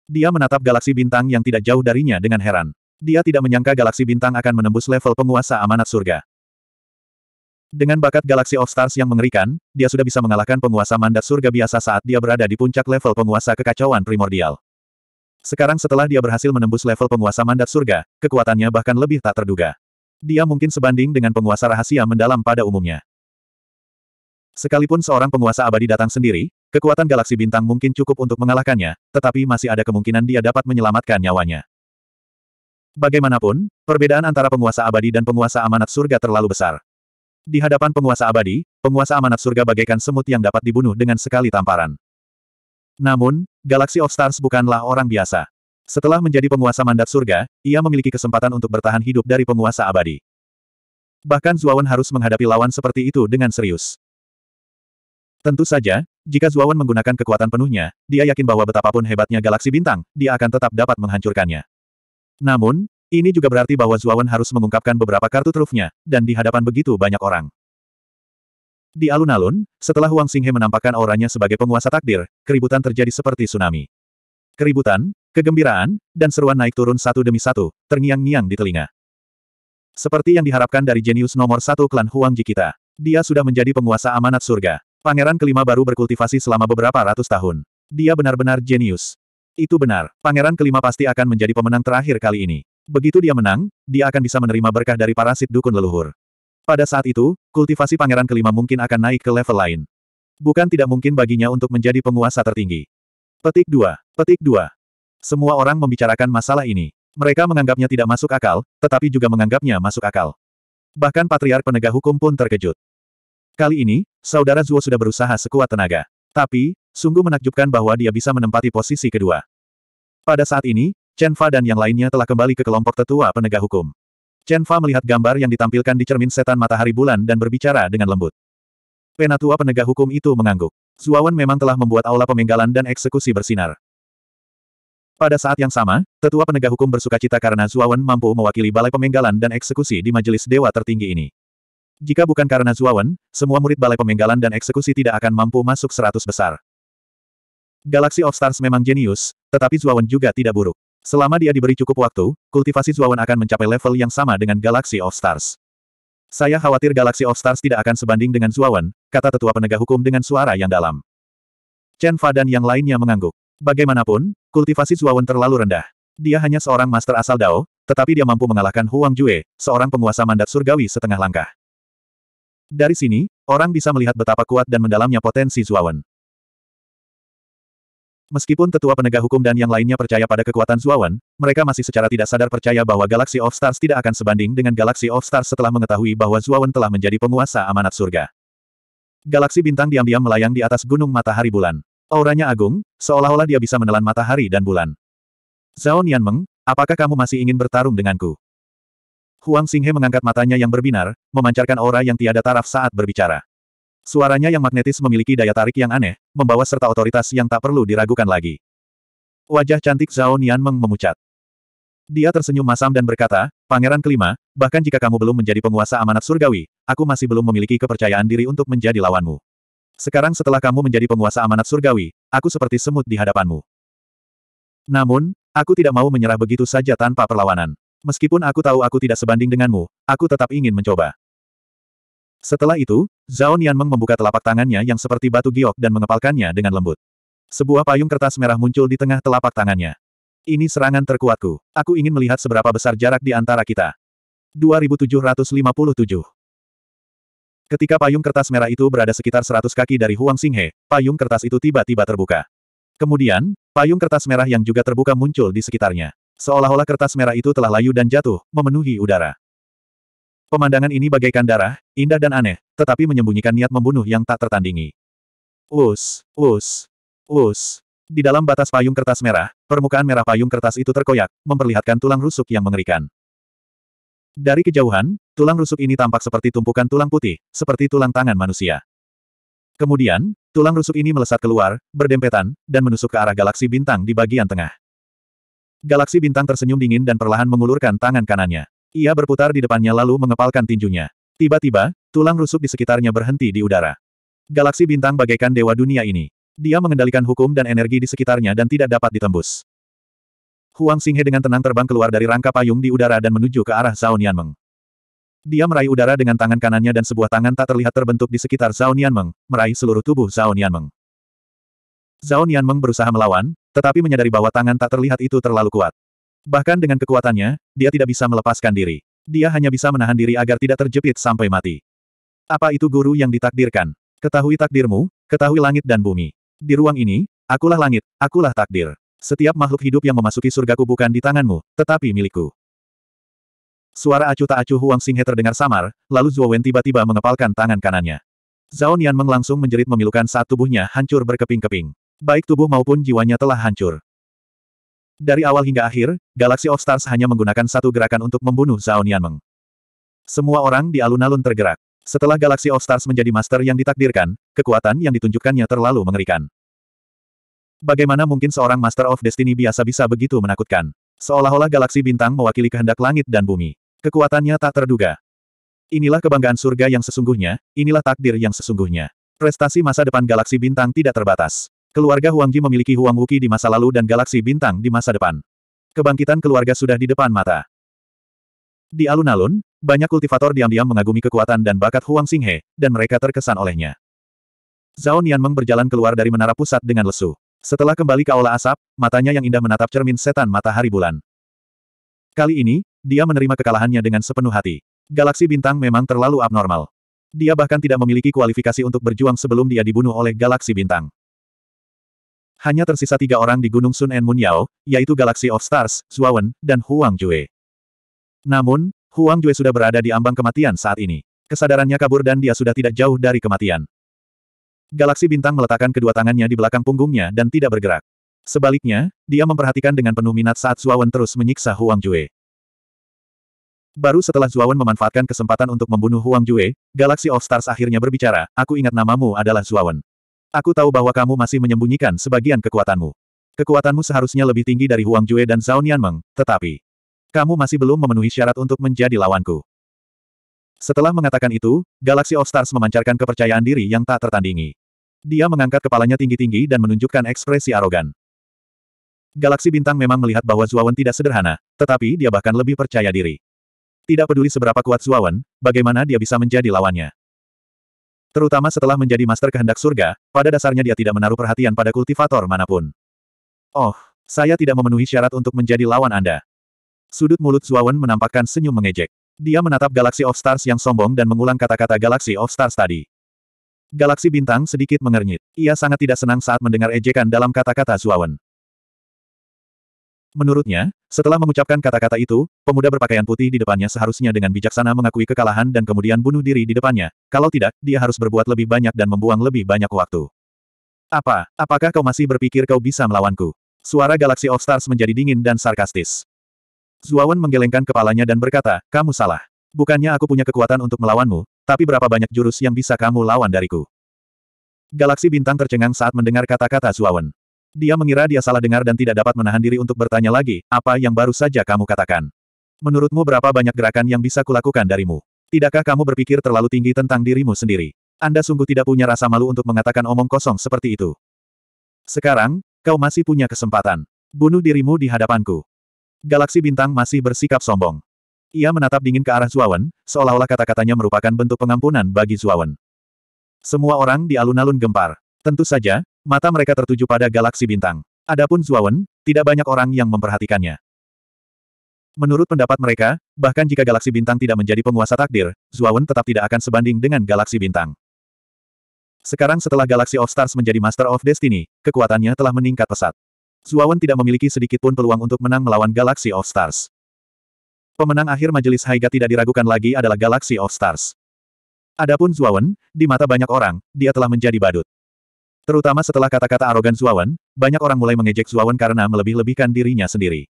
Dia menatap galaksi bintang yang tidak jauh darinya dengan heran. Dia tidak menyangka galaksi bintang akan menembus level penguasa amanat surga. Dengan bakat galaksi of Stars yang mengerikan, dia sudah bisa mengalahkan penguasa mandat surga biasa saat dia berada di puncak level penguasa kekacauan primordial. Sekarang setelah dia berhasil menembus level penguasa mandat surga, kekuatannya bahkan lebih tak terduga. Dia mungkin sebanding dengan penguasa rahasia mendalam pada umumnya. Sekalipun seorang penguasa abadi datang sendiri, kekuatan galaksi bintang mungkin cukup untuk mengalahkannya, tetapi masih ada kemungkinan dia dapat menyelamatkan nyawanya. Bagaimanapun, perbedaan antara penguasa abadi dan penguasa amanat surga terlalu besar. Di hadapan penguasa abadi, penguasa amanat surga bagaikan semut yang dapat dibunuh dengan sekali tamparan. Namun, Galaxy of Stars bukanlah orang biasa. Setelah menjadi penguasa mandat surga, ia memiliki kesempatan untuk bertahan hidup dari penguasa abadi. Bahkan Zuawan harus menghadapi lawan seperti itu dengan serius. Tentu saja, jika Zuawan menggunakan kekuatan penuhnya, dia yakin bahwa betapapun hebatnya galaksi bintang, dia akan tetap dapat menghancurkannya. Namun, ini juga berarti bahwa Zuawan harus mengungkapkan beberapa kartu trufnya, dan di hadapan begitu banyak orang. Di alun-alun, setelah Huang Xinghe menampakkan auranya sebagai penguasa takdir, keributan terjadi seperti tsunami. Keributan, kegembiraan, dan seruan naik turun satu demi satu, terngiang-ngiang di telinga. Seperti yang diharapkan dari jenius nomor satu klan Huang Jikita, dia sudah menjadi penguasa amanat surga. Pangeran kelima baru berkultivasi selama beberapa ratus tahun. Dia benar-benar jenius. Itu benar, pangeran kelima pasti akan menjadi pemenang terakhir kali ini. Begitu dia menang, dia akan bisa menerima berkah dari parasit dukun leluhur. Pada saat itu, kultivasi pangeran kelima mungkin akan naik ke level lain. Bukan tidak mungkin baginya untuk menjadi penguasa tertinggi. Petik 2. Petik 2. Semua orang membicarakan masalah ini. Mereka menganggapnya tidak masuk akal, tetapi juga menganggapnya masuk akal. Bahkan patriark penegak hukum pun terkejut. Kali ini, saudara Zuo sudah berusaha sekuat tenaga. Tapi, Sungguh menakjubkan bahwa dia bisa menempati posisi kedua. Pada saat ini, Chen Fa dan yang lainnya telah kembali ke kelompok tetua penegak hukum. Chen Fa melihat gambar yang ditampilkan di cermin setan matahari bulan dan berbicara dengan lembut. Penatua penegak hukum itu mengangguk. Zuawan memang telah membuat aula pemenggalan dan eksekusi bersinar. Pada saat yang sama, tetua penegak hukum bersuka cita karena Zuawan mampu mewakili balai pemenggalan dan eksekusi di majelis dewa tertinggi ini. Jika bukan karena Zuawan, semua murid balai pemenggalan dan eksekusi tidak akan mampu masuk seratus besar. Galaxy of Stars memang jenius, tetapi Zuawan juga tidak buruk. Selama dia diberi cukup waktu, kultivasi Zuawan akan mencapai level yang sama dengan Galaxy of Stars. Saya khawatir Galaxy of Stars tidak akan sebanding dengan Zuawan, kata tetua penegak hukum dengan suara yang dalam. Chen Fa dan yang lainnya mengangguk. Bagaimanapun, kultivasi Zuawan terlalu rendah. Dia hanya seorang master asal Dao, tetapi dia mampu mengalahkan Huang Jue, seorang penguasa mandat surgawi setengah langkah. Dari sini, orang bisa melihat betapa kuat dan mendalamnya potensi Zuawan. Meskipun tetua penegak hukum dan yang lainnya percaya pada kekuatan Zuawan, mereka masih secara tidak sadar percaya bahwa Galaxy of Stars tidak akan sebanding dengan Galaxy of Stars setelah mengetahui bahwa Zuawan telah menjadi penguasa amanat surga. Galaksi bintang diam-diam melayang di atas gunung matahari bulan. Auranya agung, seolah-olah dia bisa menelan matahari dan bulan. Zhao Nianmeng, apakah kamu masih ingin bertarung denganku? Huang Xinghe mengangkat matanya yang berbinar, memancarkan aura yang tiada taraf saat berbicara. Suaranya yang magnetis memiliki daya tarik yang aneh, membawa serta otoritas yang tak perlu diragukan lagi. Wajah cantik Zhao Nianmeng memucat. Dia tersenyum masam dan berkata, Pangeran kelima, bahkan jika kamu belum menjadi penguasa amanat surgawi, aku masih belum memiliki kepercayaan diri untuk menjadi lawanmu. Sekarang setelah kamu menjadi penguasa amanat surgawi, aku seperti semut di hadapanmu. Namun, aku tidak mau menyerah begitu saja tanpa perlawanan. Meskipun aku tahu aku tidak sebanding denganmu, aku tetap ingin mencoba. Setelah itu, Zhao Nianmeng membuka telapak tangannya yang seperti batu giok dan mengepalkannya dengan lembut. Sebuah payung kertas merah muncul di tengah telapak tangannya. Ini serangan terkuatku. Aku ingin melihat seberapa besar jarak di antara kita. 2757 Ketika payung kertas merah itu berada sekitar 100 kaki dari Huang Xinghe, payung kertas itu tiba-tiba terbuka. Kemudian, payung kertas merah yang juga terbuka muncul di sekitarnya. Seolah-olah kertas merah itu telah layu dan jatuh, memenuhi udara. Pemandangan ini bagaikan darah, indah dan aneh, tetapi menyembunyikan niat membunuh yang tak tertandingi. Us, us, us. Di dalam batas payung kertas merah, permukaan merah payung kertas itu terkoyak, memperlihatkan tulang rusuk yang mengerikan. Dari kejauhan, tulang rusuk ini tampak seperti tumpukan tulang putih, seperti tulang tangan manusia. Kemudian, tulang rusuk ini melesat keluar, berdempetan, dan menusuk ke arah galaksi bintang di bagian tengah. Galaksi bintang tersenyum dingin dan perlahan mengulurkan tangan kanannya. Ia berputar di depannya lalu mengepalkan tinjunya. Tiba-tiba, tulang rusuk di sekitarnya berhenti di udara. Galaksi bintang bagaikan dewa dunia ini. Dia mengendalikan hukum dan energi di sekitarnya dan tidak dapat ditembus. Huang Xinghe dengan tenang terbang keluar dari rangka payung di udara dan menuju ke arah Zhao Nianmeng. Dia meraih udara dengan tangan kanannya dan sebuah tangan tak terlihat terbentuk di sekitar Zhao Nianmeng, meraih seluruh tubuh Zhao Nianmeng. Zhao Nianmeng berusaha melawan, tetapi menyadari bahwa tangan tak terlihat itu terlalu kuat. Bahkan dengan kekuatannya, dia tidak bisa melepaskan diri. Dia hanya bisa menahan diri agar tidak terjepit sampai mati. Apa itu guru yang ditakdirkan? Ketahui takdirmu, ketahui langit dan bumi. Di ruang ini, akulah langit, akulah takdir. Setiap makhluk hidup yang memasuki surgaku bukan di tanganmu, tetapi milikku. Suara acuh tak acuh Huang Singhe terdengar samar, lalu Zuo Wen tiba-tiba mengepalkan tangan kanannya. Zhao menglangsung langsung menjerit memilukan saat tubuhnya hancur berkeping-keping. Baik tubuh maupun jiwanya telah hancur. Dari awal hingga akhir, Galaxy of Stars hanya menggunakan satu gerakan untuk membunuh Zhao Nianmeng. Semua orang di alun-alun tergerak. Setelah Galaxy of Stars menjadi master yang ditakdirkan, kekuatan yang ditunjukkannya terlalu mengerikan. Bagaimana mungkin seorang Master of Destiny biasa bisa begitu menakutkan? Seolah-olah galaksi bintang mewakili kehendak langit dan bumi. Kekuatannya tak terduga. Inilah kebanggaan surga yang sesungguhnya, inilah takdir yang sesungguhnya. Prestasi masa depan galaksi bintang tidak terbatas. Keluarga Huangji memiliki Huang Wuki di masa lalu dan galaksi bintang di masa depan. Kebangkitan keluarga sudah di depan mata. Di alun-alun, banyak kultivator diam-diam mengagumi kekuatan dan bakat Huang Xinghe, dan mereka terkesan olehnya. Zhao meng berjalan keluar dari menara pusat dengan lesu. Setelah kembali ke aula asap, matanya yang indah menatap cermin setan matahari bulan. Kali ini, dia menerima kekalahannya dengan sepenuh hati. Galaksi bintang memang terlalu abnormal. Dia bahkan tidak memiliki kualifikasi untuk berjuang sebelum dia dibunuh oleh galaksi bintang. Hanya tersisa tiga orang di Gunung Sun En Yao, yaitu Galaxy of Stars, Zuawan, dan Huang Jue. Namun, Huang Jue sudah berada di ambang kematian saat ini. Kesadarannya kabur dan dia sudah tidak jauh dari kematian. Galaksi Bintang meletakkan kedua tangannya di belakang punggungnya dan tidak bergerak. Sebaliknya, dia memperhatikan dengan penuh minat saat Zuawan terus menyiksa Huang Jue. Baru setelah Zuawan memanfaatkan kesempatan untuk membunuh Huang Jue, Galaxy of Stars akhirnya berbicara, aku ingat namamu adalah Zuawan. Aku tahu bahwa kamu masih menyembunyikan sebagian kekuatanmu. Kekuatanmu seharusnya lebih tinggi dari Huang Jue dan Zhao Nianmeng, tetapi... Kamu masih belum memenuhi syarat untuk menjadi lawanku. Setelah mengatakan itu, Galaxy of Stars memancarkan kepercayaan diri yang tak tertandingi. Dia mengangkat kepalanya tinggi-tinggi dan menunjukkan ekspresi arogan. Galaksi Bintang memang melihat bahwa Zuawan tidak sederhana, tetapi dia bahkan lebih percaya diri. Tidak peduli seberapa kuat Zuawan, bagaimana dia bisa menjadi lawannya. Terutama setelah menjadi master kehendak surga, pada dasarnya dia tidak menaruh perhatian pada kultivator manapun. Oh, saya tidak memenuhi syarat untuk menjadi lawan Anda. Sudut mulut Zuawan menampakkan senyum mengejek. Dia menatap Galaxy of Stars yang sombong dan mengulang kata-kata Galaxy of Stars tadi. Galaksi bintang sedikit mengernyit. Ia sangat tidak senang saat mendengar ejekan dalam kata-kata Zuawan. Menurutnya, setelah mengucapkan kata-kata itu, pemuda berpakaian putih di depannya seharusnya dengan bijaksana mengakui kekalahan dan kemudian bunuh diri di depannya. Kalau tidak, dia harus berbuat lebih banyak dan membuang lebih banyak waktu. Apa? Apakah kau masih berpikir kau bisa melawanku? Suara Galaxy of Stars menjadi dingin dan sarkastis. Zuawan menggelengkan kepalanya dan berkata, kamu salah. Bukannya aku punya kekuatan untuk melawanmu, tapi berapa banyak jurus yang bisa kamu lawan dariku? Galaksi bintang tercengang saat mendengar kata-kata Zuawan. Dia mengira dia salah dengar dan tidak dapat menahan diri untuk bertanya lagi, apa yang baru saja kamu katakan? Menurutmu berapa banyak gerakan yang bisa kulakukan darimu? Tidakkah kamu berpikir terlalu tinggi tentang dirimu sendiri? Anda sungguh tidak punya rasa malu untuk mengatakan omong kosong seperti itu. Sekarang, kau masih punya kesempatan. Bunuh dirimu di hadapanku. Galaksi Bintang masih bersikap sombong. Ia menatap dingin ke arah Zuawan, seolah-olah kata-katanya merupakan bentuk pengampunan bagi Zuawan. Semua orang di alun-alun gempar. Tentu saja, Mata mereka tertuju pada galaksi bintang. Adapun Zuawan, tidak banyak orang yang memperhatikannya. Menurut pendapat mereka, bahkan jika galaksi bintang tidak menjadi penguasa takdir, Zuawan tetap tidak akan sebanding dengan galaksi bintang. Sekarang setelah Galaxy of Stars menjadi Master of Destiny, kekuatannya telah meningkat pesat. Zuawan tidak memiliki sedikit pun peluang untuk menang melawan Galaxy of Stars. Pemenang akhir majelis Haiga tidak diragukan lagi adalah Galaxy of Stars. Adapun Zuawan, di mata banyak orang, dia telah menjadi badut. Terutama setelah kata-kata arogan Zuawan, banyak orang mulai mengejek Zuawan karena melebih-lebihkan dirinya sendiri.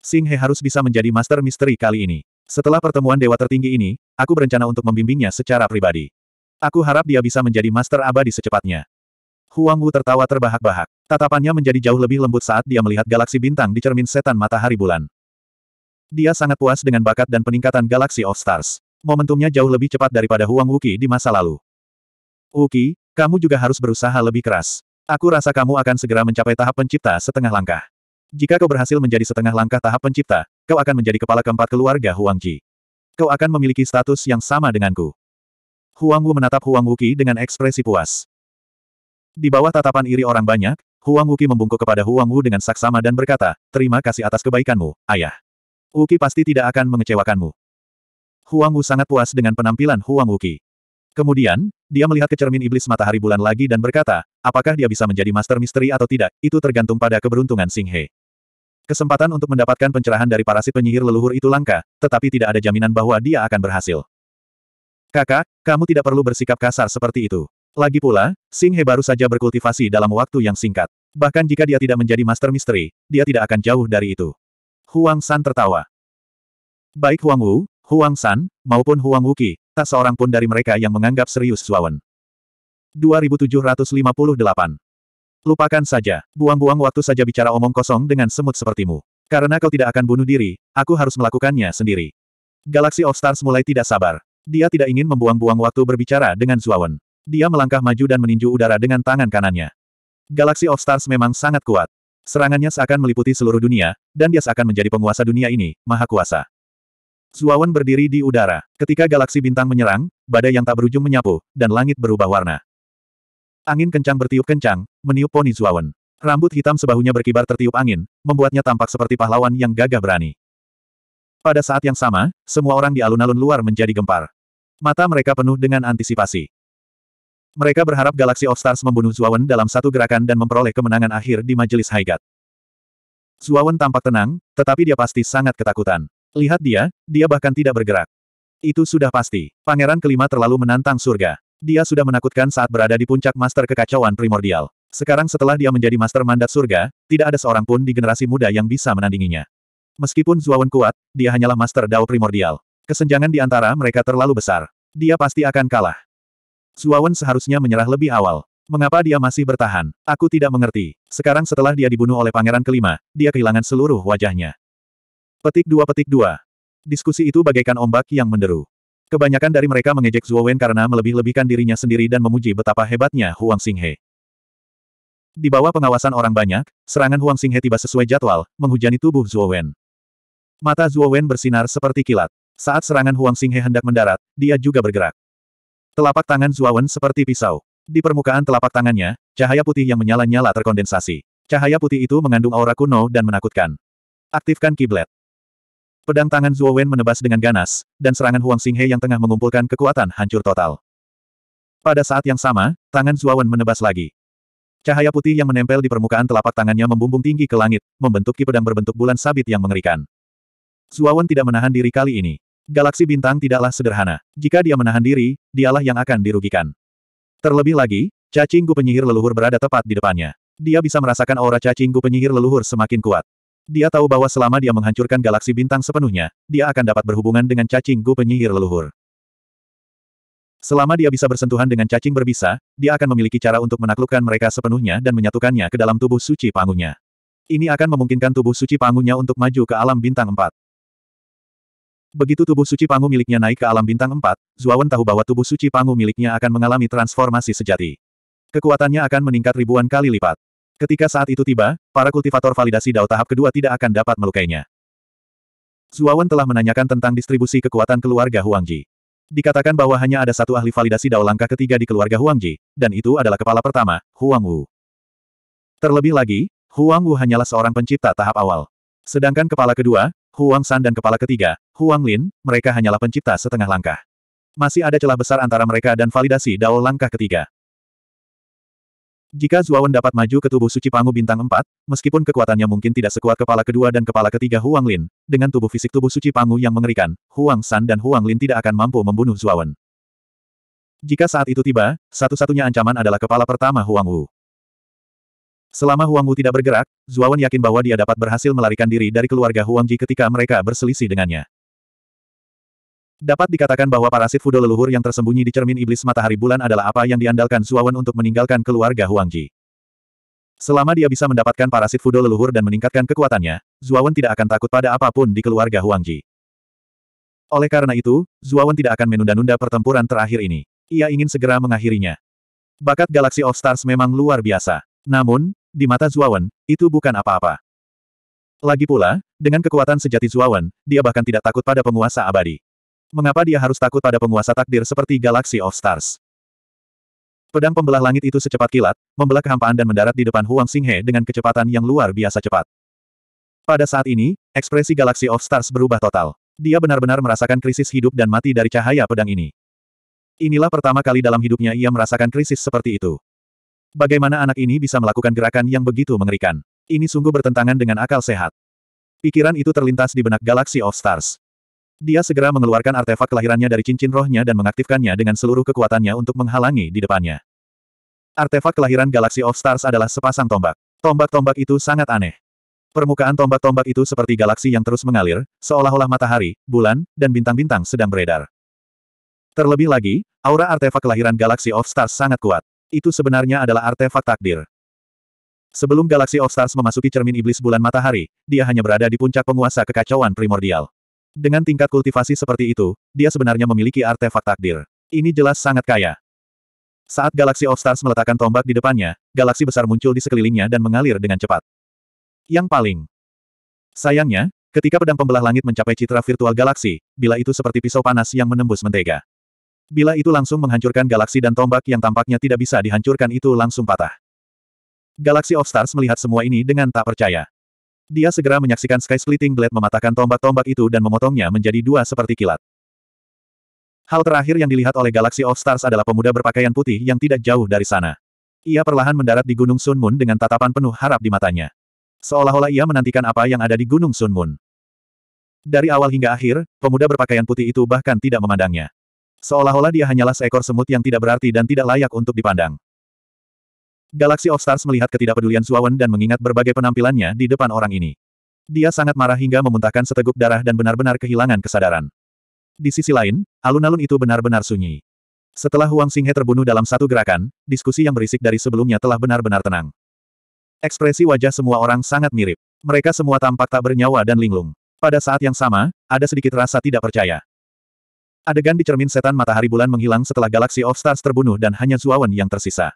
Sing He harus bisa menjadi master misteri kali ini. Setelah pertemuan dewa tertinggi ini, aku berencana untuk membimbingnya secara pribadi. Aku harap dia bisa menjadi master abadi secepatnya. Huang Wu tertawa terbahak-bahak. Tatapannya menjadi jauh lebih lembut saat dia melihat galaksi bintang di cermin setan matahari bulan. Dia sangat puas dengan bakat dan peningkatan galaksi of Stars. Momentumnya jauh lebih cepat daripada Huang Wuki di masa lalu. Wuki, kamu juga harus berusaha lebih keras. Aku rasa kamu akan segera mencapai tahap pencipta setengah langkah. Jika kau berhasil menjadi setengah langkah tahap pencipta, kau akan menjadi kepala keempat keluarga Huang Ji. Kau akan memiliki status yang sama denganku. Huang Wu menatap Huang Wuki dengan ekspresi puas. Di bawah tatapan iri orang banyak, Huang Wuki membungkuk kepada Huang Wu dengan saksama dan berkata, Terima kasih atas kebaikanmu, ayah. Wuki pasti tidak akan mengecewakanmu. Huang Wu sangat puas dengan penampilan Huang Wuki. Kemudian, dia melihat ke cermin iblis matahari bulan lagi dan berkata, apakah dia bisa menjadi master misteri atau tidak, itu tergantung pada keberuntungan Singhe. Kesempatan untuk mendapatkan pencerahan dari parasit penyihir leluhur itu langka, tetapi tidak ada jaminan bahwa dia akan berhasil. Kakak, kamu tidak perlu bersikap kasar seperti itu. Lagi pula, Singhe baru saja berkultivasi dalam waktu yang singkat. Bahkan jika dia tidak menjadi master misteri, dia tidak akan jauh dari itu. Huang San tertawa. Baik Huang Wu, Huang San, maupun Huang Wuki, tak seorang pun dari mereka yang menganggap serius Zuawan. 2758. Lupakan saja, buang-buang waktu saja bicara omong kosong dengan semut sepertimu. Karena kau tidak akan bunuh diri, aku harus melakukannya sendiri. Galaxy of Stars mulai tidak sabar. Dia tidak ingin membuang-buang waktu berbicara dengan Zuawan. Dia melangkah maju dan meninju udara dengan tangan kanannya. Galaxy of Stars memang sangat kuat. Serangannya seakan meliputi seluruh dunia, dan dia seakan menjadi penguasa dunia ini, maha kuasa. Suawan berdiri di udara. Ketika galaksi bintang menyerang, badai yang tak berujung menyapu, dan langit berubah warna. Angin kencang bertiup kencang, meniup poni Suawan. Rambut hitam sebahunya berkibar tertiup angin, membuatnya tampak seperti pahlawan yang gagah berani. Pada saat yang sama, semua orang di alun-alun luar menjadi gempar. Mata mereka penuh dengan antisipasi. Mereka berharap Galaxy of Stars membunuh Zuawan dalam satu gerakan dan memperoleh kemenangan akhir di majelis Haigat. Zuawan tampak tenang, tetapi dia pasti sangat ketakutan. Lihat dia, dia bahkan tidak bergerak. Itu sudah pasti. Pangeran kelima terlalu menantang surga. Dia sudah menakutkan saat berada di puncak master kekacauan primordial. Sekarang setelah dia menjadi master mandat surga, tidak ada seorang pun di generasi muda yang bisa menandinginya. Meskipun Zuawan kuat, dia hanyalah master dao primordial. Kesenjangan di antara mereka terlalu besar. Dia pasti akan kalah. Zuawan seharusnya menyerah lebih awal. Mengapa dia masih bertahan? Aku tidak mengerti. Sekarang setelah dia dibunuh oleh pangeran kelima, dia kehilangan seluruh wajahnya. Petik dua petik dua. Diskusi itu bagaikan ombak yang menderu. Kebanyakan dari mereka mengejek Zhuo Wen karena melebih-lebihkan dirinya sendiri dan memuji betapa hebatnya Huang Xinghe. Di bawah pengawasan orang banyak, serangan Huang Xinghe tiba sesuai jadwal, menghujani tubuh Zhuo Wen. Mata Zhuo Wen bersinar seperti kilat. Saat serangan Huang Xinghe hendak mendarat, dia juga bergerak. Telapak tangan Zhuo Wen seperti pisau. Di permukaan telapak tangannya, cahaya putih yang menyala-nyala terkondensasi. Cahaya putih itu mengandung aura kuno dan menakutkan. Aktifkan kiblat. Pedang tangan Zuo Wen menebas dengan ganas, dan serangan Huang Xinghe yang tengah mengumpulkan kekuatan hancur total. Pada saat yang sama, tangan Zuo Wen menebas lagi. Cahaya putih yang menempel di permukaan telapak tangannya membumbung tinggi ke langit, membentuk pedang berbentuk bulan sabit yang mengerikan. Zuo Wen tidak menahan diri kali ini. Galaksi bintang tidaklah sederhana. Jika dia menahan diri, dialah yang akan dirugikan. Terlebih lagi, cacing gu penyihir leluhur berada tepat di depannya. Dia bisa merasakan aura cacing gu penyihir leluhur semakin kuat. Dia tahu bahwa selama dia menghancurkan galaksi bintang sepenuhnya, dia akan dapat berhubungan dengan cacing gu penyihir leluhur. Selama dia bisa bersentuhan dengan cacing berbisa, dia akan memiliki cara untuk menaklukkan mereka sepenuhnya dan menyatukannya ke dalam tubuh suci pangunya. Ini akan memungkinkan tubuh suci pangunya untuk maju ke alam bintang 4. Begitu tubuh suci pangu miliknya naik ke alam bintang 4, Zuawan tahu bahwa tubuh suci pangu miliknya akan mengalami transformasi sejati. Kekuatannya akan meningkat ribuan kali lipat. Ketika saat itu tiba, para kultivator validasi Dao tahap kedua tidak akan dapat melukainya. Zuawan telah menanyakan tentang distribusi kekuatan keluarga Huangji. Dikatakan bahwa hanya ada satu ahli validasi Dao langkah ketiga di keluarga Huangji, dan itu adalah kepala pertama, Huang Wu. Terlebih lagi, Huang Wu hanyalah seorang pencipta tahap awal. Sedangkan kepala kedua, Huang San dan kepala ketiga, Huang Lin, mereka hanyalah pencipta setengah langkah. Masih ada celah besar antara mereka dan validasi Dao langkah ketiga. Jika Zuawan dapat maju ke tubuh suci Pangu Bintang 4, meskipun kekuatannya mungkin tidak sekuat kepala kedua dan kepala ketiga Huang Lin, dengan tubuh fisik tubuh suci Pangu yang mengerikan, Huang San dan Huang Lin tidak akan mampu membunuh Zuawan. Jika saat itu tiba, satu-satunya ancaman adalah kepala pertama Huang Wu. Selama Huang Wu tidak bergerak, Zuawan yakin bahwa dia dapat berhasil melarikan diri dari keluarga Huang Ji ketika mereka berselisih dengannya. Dapat dikatakan bahwa parasit Fudo leluhur yang tersembunyi di cermin iblis matahari bulan adalah apa yang diandalkan Suawan untuk meninggalkan keluarga Huangji. Selama dia bisa mendapatkan parasit Fudo leluhur dan meningkatkan kekuatannya, Zuawan tidak akan takut pada apapun di keluarga Huangji. Oleh karena itu, Zuawan tidak akan menunda-nunda pertempuran terakhir ini. Ia ingin segera mengakhirinya. Bakat Galaxy of Stars memang luar biasa. Namun, di mata Zuawan, itu bukan apa-apa. Lagi pula, dengan kekuatan sejati Zuawan, dia bahkan tidak takut pada penguasa abadi mengapa dia harus takut pada penguasa takdir seperti Galaxy of Stars? Pedang pembelah langit itu secepat kilat, membelah kehampaan dan mendarat di depan Huang Xinghe dengan kecepatan yang luar biasa cepat. Pada saat ini, ekspresi Galaxy of Stars berubah total. Dia benar-benar merasakan krisis hidup dan mati dari cahaya pedang ini. Inilah pertama kali dalam hidupnya ia merasakan krisis seperti itu. Bagaimana anak ini bisa melakukan gerakan yang begitu mengerikan? Ini sungguh bertentangan dengan akal sehat. Pikiran itu terlintas di benak Galaxy of Stars. Dia segera mengeluarkan artefak kelahirannya dari cincin rohnya dan mengaktifkannya dengan seluruh kekuatannya untuk menghalangi di depannya. Artefak kelahiran Galaxy of Stars adalah sepasang tombak. Tombak-tombak itu sangat aneh. Permukaan tombak-tombak itu seperti galaksi yang terus mengalir, seolah-olah matahari, bulan, dan bintang-bintang sedang beredar. Terlebih lagi, aura artefak kelahiran Galaxy of Stars sangat kuat. Itu sebenarnya adalah artefak takdir. Sebelum Galaxy of Stars memasuki cermin iblis bulan matahari, dia hanya berada di puncak penguasa kekacauan primordial. Dengan tingkat kultivasi seperti itu, dia sebenarnya memiliki artefak takdir. Ini jelas sangat kaya. Saat Galaxy of stars meletakkan tombak di depannya, galaksi besar muncul di sekelilingnya dan mengalir dengan cepat. Yang paling sayangnya, ketika pedang pembelah langit mencapai citra virtual galaksi, bila itu seperti pisau panas yang menembus mentega. Bila itu langsung menghancurkan galaksi dan tombak yang tampaknya tidak bisa dihancurkan itu langsung patah. Galaxy of Stars melihat semua ini dengan tak percaya. Dia segera menyaksikan Sky Splitting Blade mematahkan tombak-tombak itu dan memotongnya menjadi dua seperti kilat. Hal terakhir yang dilihat oleh Galaxy of Stars adalah pemuda berpakaian putih yang tidak jauh dari sana. Ia perlahan mendarat di Gunung Sun Moon dengan tatapan penuh harap di matanya. Seolah-olah ia menantikan apa yang ada di Gunung Sun Moon. Dari awal hingga akhir, pemuda berpakaian putih itu bahkan tidak memandangnya. Seolah-olah dia hanyalah seekor semut yang tidak berarti dan tidak layak untuk dipandang. Galaxy of Stars melihat ketidakpedulian Suawan dan mengingat berbagai penampilannya di depan orang ini. Dia sangat marah hingga memuntahkan seteguk darah dan benar-benar kehilangan kesadaran. Di sisi lain, alun-alun itu benar-benar sunyi. Setelah Huang Singhe terbunuh dalam satu gerakan, diskusi yang berisik dari sebelumnya telah benar-benar tenang. Ekspresi wajah semua orang sangat mirip. Mereka semua tampak tak bernyawa dan linglung. Pada saat yang sama, ada sedikit rasa tidak percaya. Adegan di cermin setan matahari bulan menghilang setelah Galaxy of Stars terbunuh dan hanya Zuawan yang tersisa.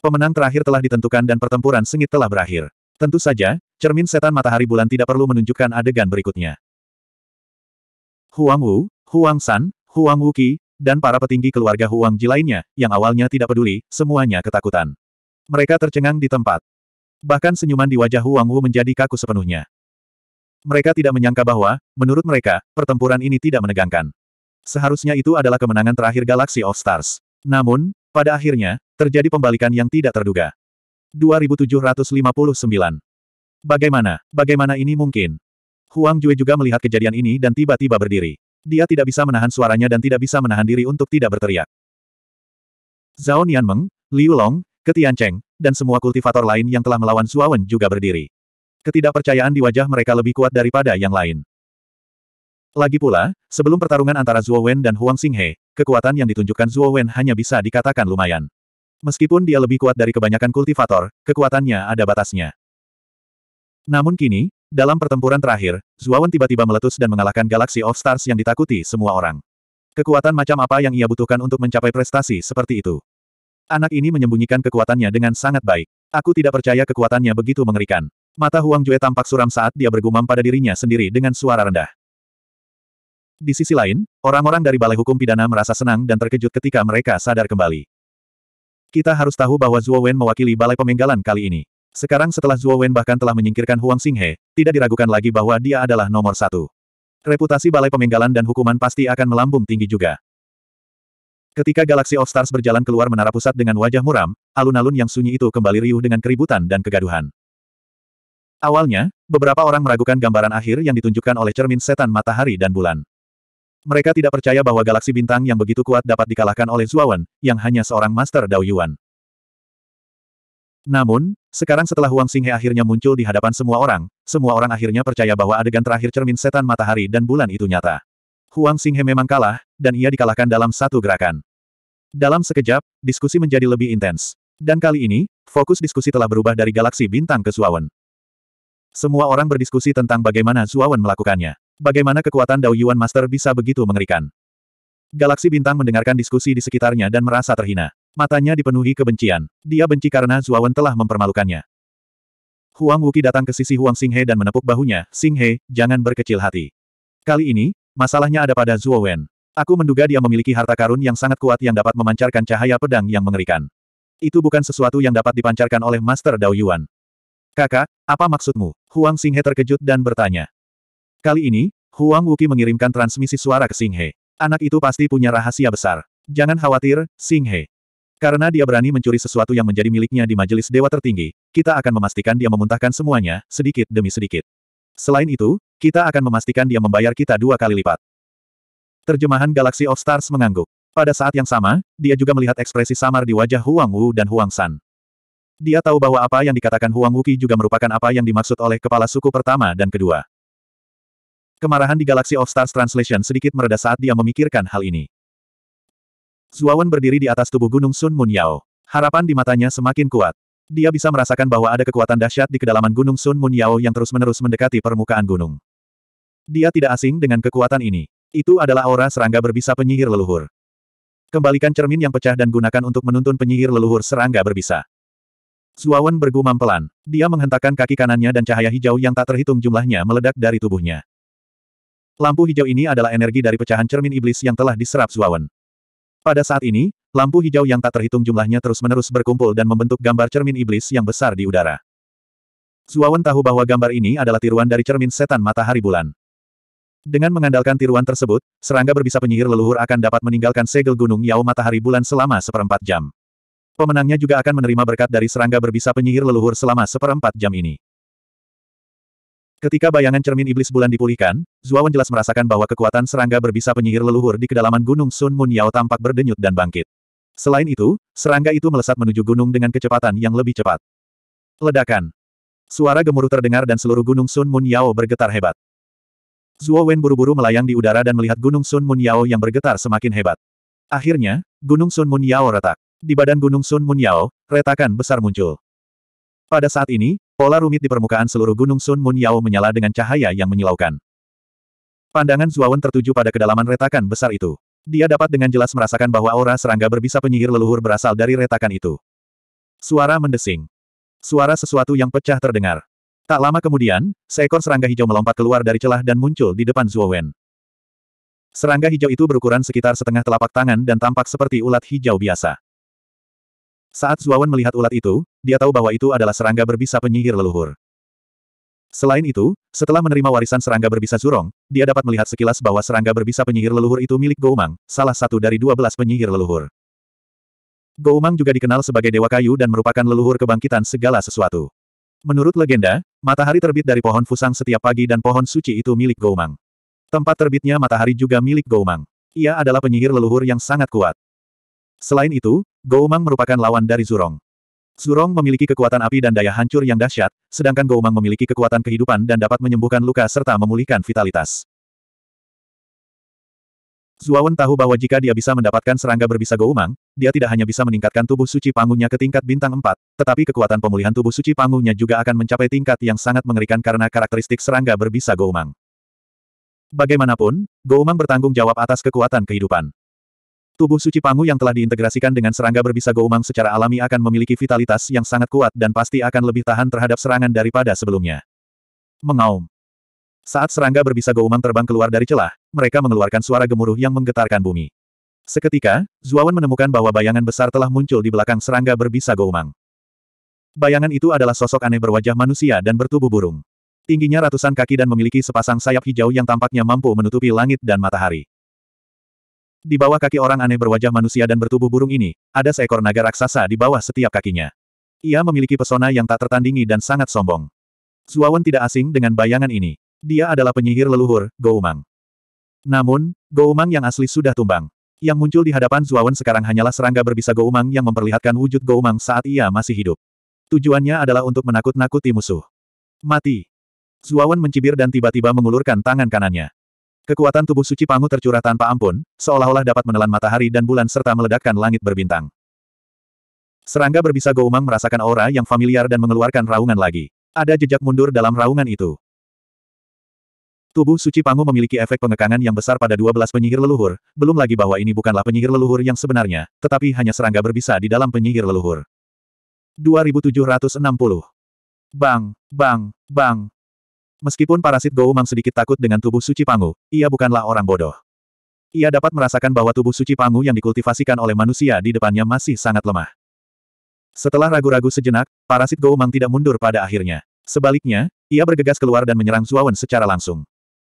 Pemenang terakhir telah ditentukan dan pertempuran sengit telah berakhir. Tentu saja, cermin setan matahari bulan tidak perlu menunjukkan adegan berikutnya. Huang Wu, Huang San, Huang Wuki, dan para petinggi keluarga Huang Ji lainnya, yang awalnya tidak peduli, semuanya ketakutan. Mereka tercengang di tempat. Bahkan senyuman di wajah Huang Wu menjadi kaku sepenuhnya. Mereka tidak menyangka bahwa, menurut mereka, pertempuran ini tidak menegangkan. Seharusnya itu adalah kemenangan terakhir Galaxy of Stars. Namun, pada akhirnya, terjadi pembalikan yang tidak terduga. 2759. Bagaimana, bagaimana ini mungkin? Huang Jue juga melihat kejadian ini dan tiba-tiba berdiri. Dia tidak bisa menahan suaranya dan tidak bisa menahan diri untuk tidak berteriak. Zhao Nianmeng, Liu Long, Ketian Cheng, dan semua kultivator lain yang telah melawan Suawen juga berdiri. Ketidakpercayaan di wajah mereka lebih kuat daripada yang lain. Lagi pula, sebelum pertarungan antara Zhuo Wen dan Huang Xinghe, kekuatan yang ditunjukkan Zhuo Wen hanya bisa dikatakan lumayan. Meskipun dia lebih kuat dari kebanyakan kultivator, kekuatannya ada batasnya. Namun kini, dalam pertempuran terakhir, Zhuo Wen tiba-tiba meletus dan mengalahkan Galaxy of Stars yang ditakuti semua orang. Kekuatan macam apa yang ia butuhkan untuk mencapai prestasi seperti itu? Anak ini menyembunyikan kekuatannya dengan sangat baik. Aku tidak percaya kekuatannya begitu mengerikan. Mata Huang Jue tampak suram saat dia bergumam pada dirinya sendiri dengan suara rendah. Di sisi lain, orang-orang dari Balai Hukum Pidana merasa senang dan terkejut ketika mereka sadar kembali. Kita harus tahu bahwa Zhuo Wen mewakili Balai Pemenggalan kali ini. Sekarang setelah Zhuo Wen bahkan telah menyingkirkan Huang Xinghe, tidak diragukan lagi bahwa dia adalah nomor satu. Reputasi Balai Pemenggalan dan hukuman pasti akan melambung tinggi juga. Ketika Galaxy of Stars berjalan keluar menara pusat dengan wajah muram, alun-alun yang sunyi itu kembali riuh dengan keributan dan kegaduhan. Awalnya, beberapa orang meragukan gambaran akhir yang ditunjukkan oleh cermin setan matahari dan bulan. Mereka tidak percaya bahwa galaksi bintang yang begitu kuat dapat dikalahkan oleh Zuawan, yang hanya seorang Master Dao Yuan. Namun, sekarang setelah Huang Xinghe akhirnya muncul di hadapan semua orang, semua orang akhirnya percaya bahwa adegan terakhir cermin setan matahari dan bulan itu nyata. Huang Xinghe memang kalah, dan ia dikalahkan dalam satu gerakan. Dalam sekejap, diskusi menjadi lebih intens. Dan kali ini, fokus diskusi telah berubah dari galaksi bintang ke Zuawan. Semua orang berdiskusi tentang bagaimana Zuawan melakukannya. Bagaimana kekuatan Dao Yuan Master bisa begitu mengerikan? Galaksi Bintang mendengarkan diskusi di sekitarnya dan merasa terhina. Matanya dipenuhi kebencian. Dia benci karena Zuawan telah mempermalukannya. Huang Wuki datang ke sisi Huang Xinghe dan menepuk bahunya, Xinghe, jangan berkecil hati. Kali ini, masalahnya ada pada Zuowen. Aku menduga dia memiliki harta karun yang sangat kuat yang dapat memancarkan cahaya pedang yang mengerikan. Itu bukan sesuatu yang dapat dipancarkan oleh Master Dao Yuan. Kakak, apa maksudmu? Huang Xinghe terkejut dan bertanya. Kali ini, Huang Wuki mengirimkan transmisi suara ke Singhe. Anak itu pasti punya rahasia besar. Jangan khawatir, Singhe. Karena dia berani mencuri sesuatu yang menjadi miliknya di majelis dewa tertinggi, kita akan memastikan dia memuntahkan semuanya, sedikit demi sedikit. Selain itu, kita akan memastikan dia membayar kita dua kali lipat. Terjemahan Galaxy of Stars mengangguk. Pada saat yang sama, dia juga melihat ekspresi samar di wajah Huang Wu dan Huang San. Dia tahu bahwa apa yang dikatakan Huang Wuki juga merupakan apa yang dimaksud oleh kepala suku pertama dan kedua. Kemarahan di Galaxy of Stars Translation sedikit mereda saat dia memikirkan hal ini. Zuawan berdiri di atas tubuh gunung Sun Mun Yao. Harapan di matanya semakin kuat. Dia bisa merasakan bahwa ada kekuatan dahsyat di kedalaman gunung Sun Mun Yao yang terus-menerus mendekati permukaan gunung. Dia tidak asing dengan kekuatan ini. Itu adalah aura serangga berbisa penyihir leluhur. Kembalikan cermin yang pecah dan gunakan untuk menuntun penyihir leluhur serangga berbisa. Zuawan bergumam pelan. Dia menghentakkan kaki kanannya dan cahaya hijau yang tak terhitung jumlahnya meledak dari tubuhnya. Lampu hijau ini adalah energi dari pecahan cermin iblis yang telah diserap Zuawan. Pada saat ini, lampu hijau yang tak terhitung jumlahnya terus-menerus berkumpul dan membentuk gambar cermin iblis yang besar di udara. Zuawan tahu bahwa gambar ini adalah tiruan dari cermin setan matahari bulan. Dengan mengandalkan tiruan tersebut, serangga berbisa penyihir leluhur akan dapat meninggalkan segel gunung Yao matahari bulan selama seperempat jam. Pemenangnya juga akan menerima berkat dari serangga berbisa penyihir leluhur selama seperempat jam ini. Ketika bayangan cermin iblis bulan dipulihkan, Zuawan jelas merasakan bahwa kekuatan serangga berbisa penyihir leluhur di kedalaman Gunung Sun Mun Yao tampak berdenyut dan bangkit. Selain itu, serangga itu melesat menuju gunung dengan kecepatan yang lebih cepat. Ledakan. Suara gemuruh terdengar dan seluruh Gunung Sun Mun Yao bergetar hebat. Zuo Wen buru-buru melayang di udara dan melihat Gunung Sun Mun Yao yang bergetar semakin hebat. Akhirnya, Gunung Sun Mun Yao retak. Di badan Gunung Sun Mun Yao, retakan besar muncul. Pada saat ini, Pola rumit di permukaan seluruh gunung Sun Mun Yao menyala dengan cahaya yang menyilaukan. Pandangan Zuawan tertuju pada kedalaman retakan besar itu. Dia dapat dengan jelas merasakan bahwa aura serangga berbisa penyihir leluhur berasal dari retakan itu. Suara mendesing. Suara sesuatu yang pecah terdengar. Tak lama kemudian, seekor serangga hijau melompat keluar dari celah dan muncul di depan Zuowen. Serangga hijau itu berukuran sekitar setengah telapak tangan dan tampak seperti ulat hijau biasa. Saat Zuawan melihat ulat itu, dia tahu bahwa itu adalah serangga berbisa penyihir leluhur. Selain itu, setelah menerima warisan serangga berbisa Zurong, dia dapat melihat sekilas bahwa serangga berbisa penyihir leluhur itu milik Goumang, salah satu dari dua belas penyihir leluhur. Goumang juga dikenal sebagai Dewa Kayu dan merupakan leluhur kebangkitan segala sesuatu. Menurut legenda, matahari terbit dari pohon fusang setiap pagi dan pohon suci itu milik Goumang. Tempat terbitnya matahari juga milik Goumang. Ia adalah penyihir leluhur yang sangat kuat. Selain itu, Goumang merupakan lawan dari Zurong. Zurong memiliki kekuatan api dan daya hancur yang dahsyat, sedangkan Goumang memiliki kekuatan kehidupan dan dapat menyembuhkan luka serta memulihkan vitalitas. Zuawan tahu bahwa jika dia bisa mendapatkan serangga berbisa Goumang, dia tidak hanya bisa meningkatkan tubuh suci panggungnya ke tingkat bintang 4, tetapi kekuatan pemulihan tubuh suci panggungnya juga akan mencapai tingkat yang sangat mengerikan karena karakteristik serangga berbisa Goumang. Bagaimanapun, Goumang bertanggung jawab atas kekuatan kehidupan. Tubuh suci Pangu yang telah diintegrasikan dengan serangga berbisa Goumang secara alami akan memiliki vitalitas yang sangat kuat dan pasti akan lebih tahan terhadap serangan daripada sebelumnya. Mengaum. Saat serangga berbisa Goumang terbang keluar dari celah, mereka mengeluarkan suara gemuruh yang menggetarkan bumi. Seketika, Zuawan menemukan bahwa bayangan besar telah muncul di belakang serangga berbisa Goumang. Bayangan itu adalah sosok aneh berwajah manusia dan bertubuh burung. Tingginya ratusan kaki dan memiliki sepasang sayap hijau yang tampaknya mampu menutupi langit dan matahari. Di bawah kaki orang aneh berwajah manusia dan bertubuh burung ini, ada seekor naga raksasa di bawah setiap kakinya. Ia memiliki pesona yang tak tertandingi dan sangat sombong. Zuawan tidak asing dengan bayangan ini. Dia adalah penyihir leluhur, Goumang. Namun, Goumang yang asli sudah tumbang. Yang muncul di hadapan Zuawan sekarang hanyalah serangga berbisa Goumang yang memperlihatkan wujud Goumang saat ia masih hidup. Tujuannya adalah untuk menakut-nakuti musuh. Mati. Zuawan mencibir dan tiba-tiba mengulurkan tangan kanannya. Kekuatan tubuh suci Pangu tercurah tanpa ampun, seolah-olah dapat menelan matahari dan bulan serta meledakkan langit berbintang. Serangga berbisa Goumang merasakan aura yang familiar dan mengeluarkan raungan lagi. Ada jejak mundur dalam raungan itu. Tubuh suci Pangu memiliki efek pengekangan yang besar pada 12 penyihir leluhur, belum lagi bahwa ini bukanlah penyihir leluhur yang sebenarnya, tetapi hanya serangga berbisa di dalam penyihir leluhur. 2760 Bang, bang, bang, Meskipun parasit Gou Mang sedikit takut dengan tubuh suci Pangu, ia bukanlah orang bodoh. Ia dapat merasakan bahwa tubuh suci Pangu yang dikultivasikan oleh manusia di depannya masih sangat lemah. Setelah ragu-ragu sejenak, parasit Gou Mang tidak mundur pada akhirnya. Sebaliknya, ia bergegas keluar dan menyerang Zuawan secara langsung.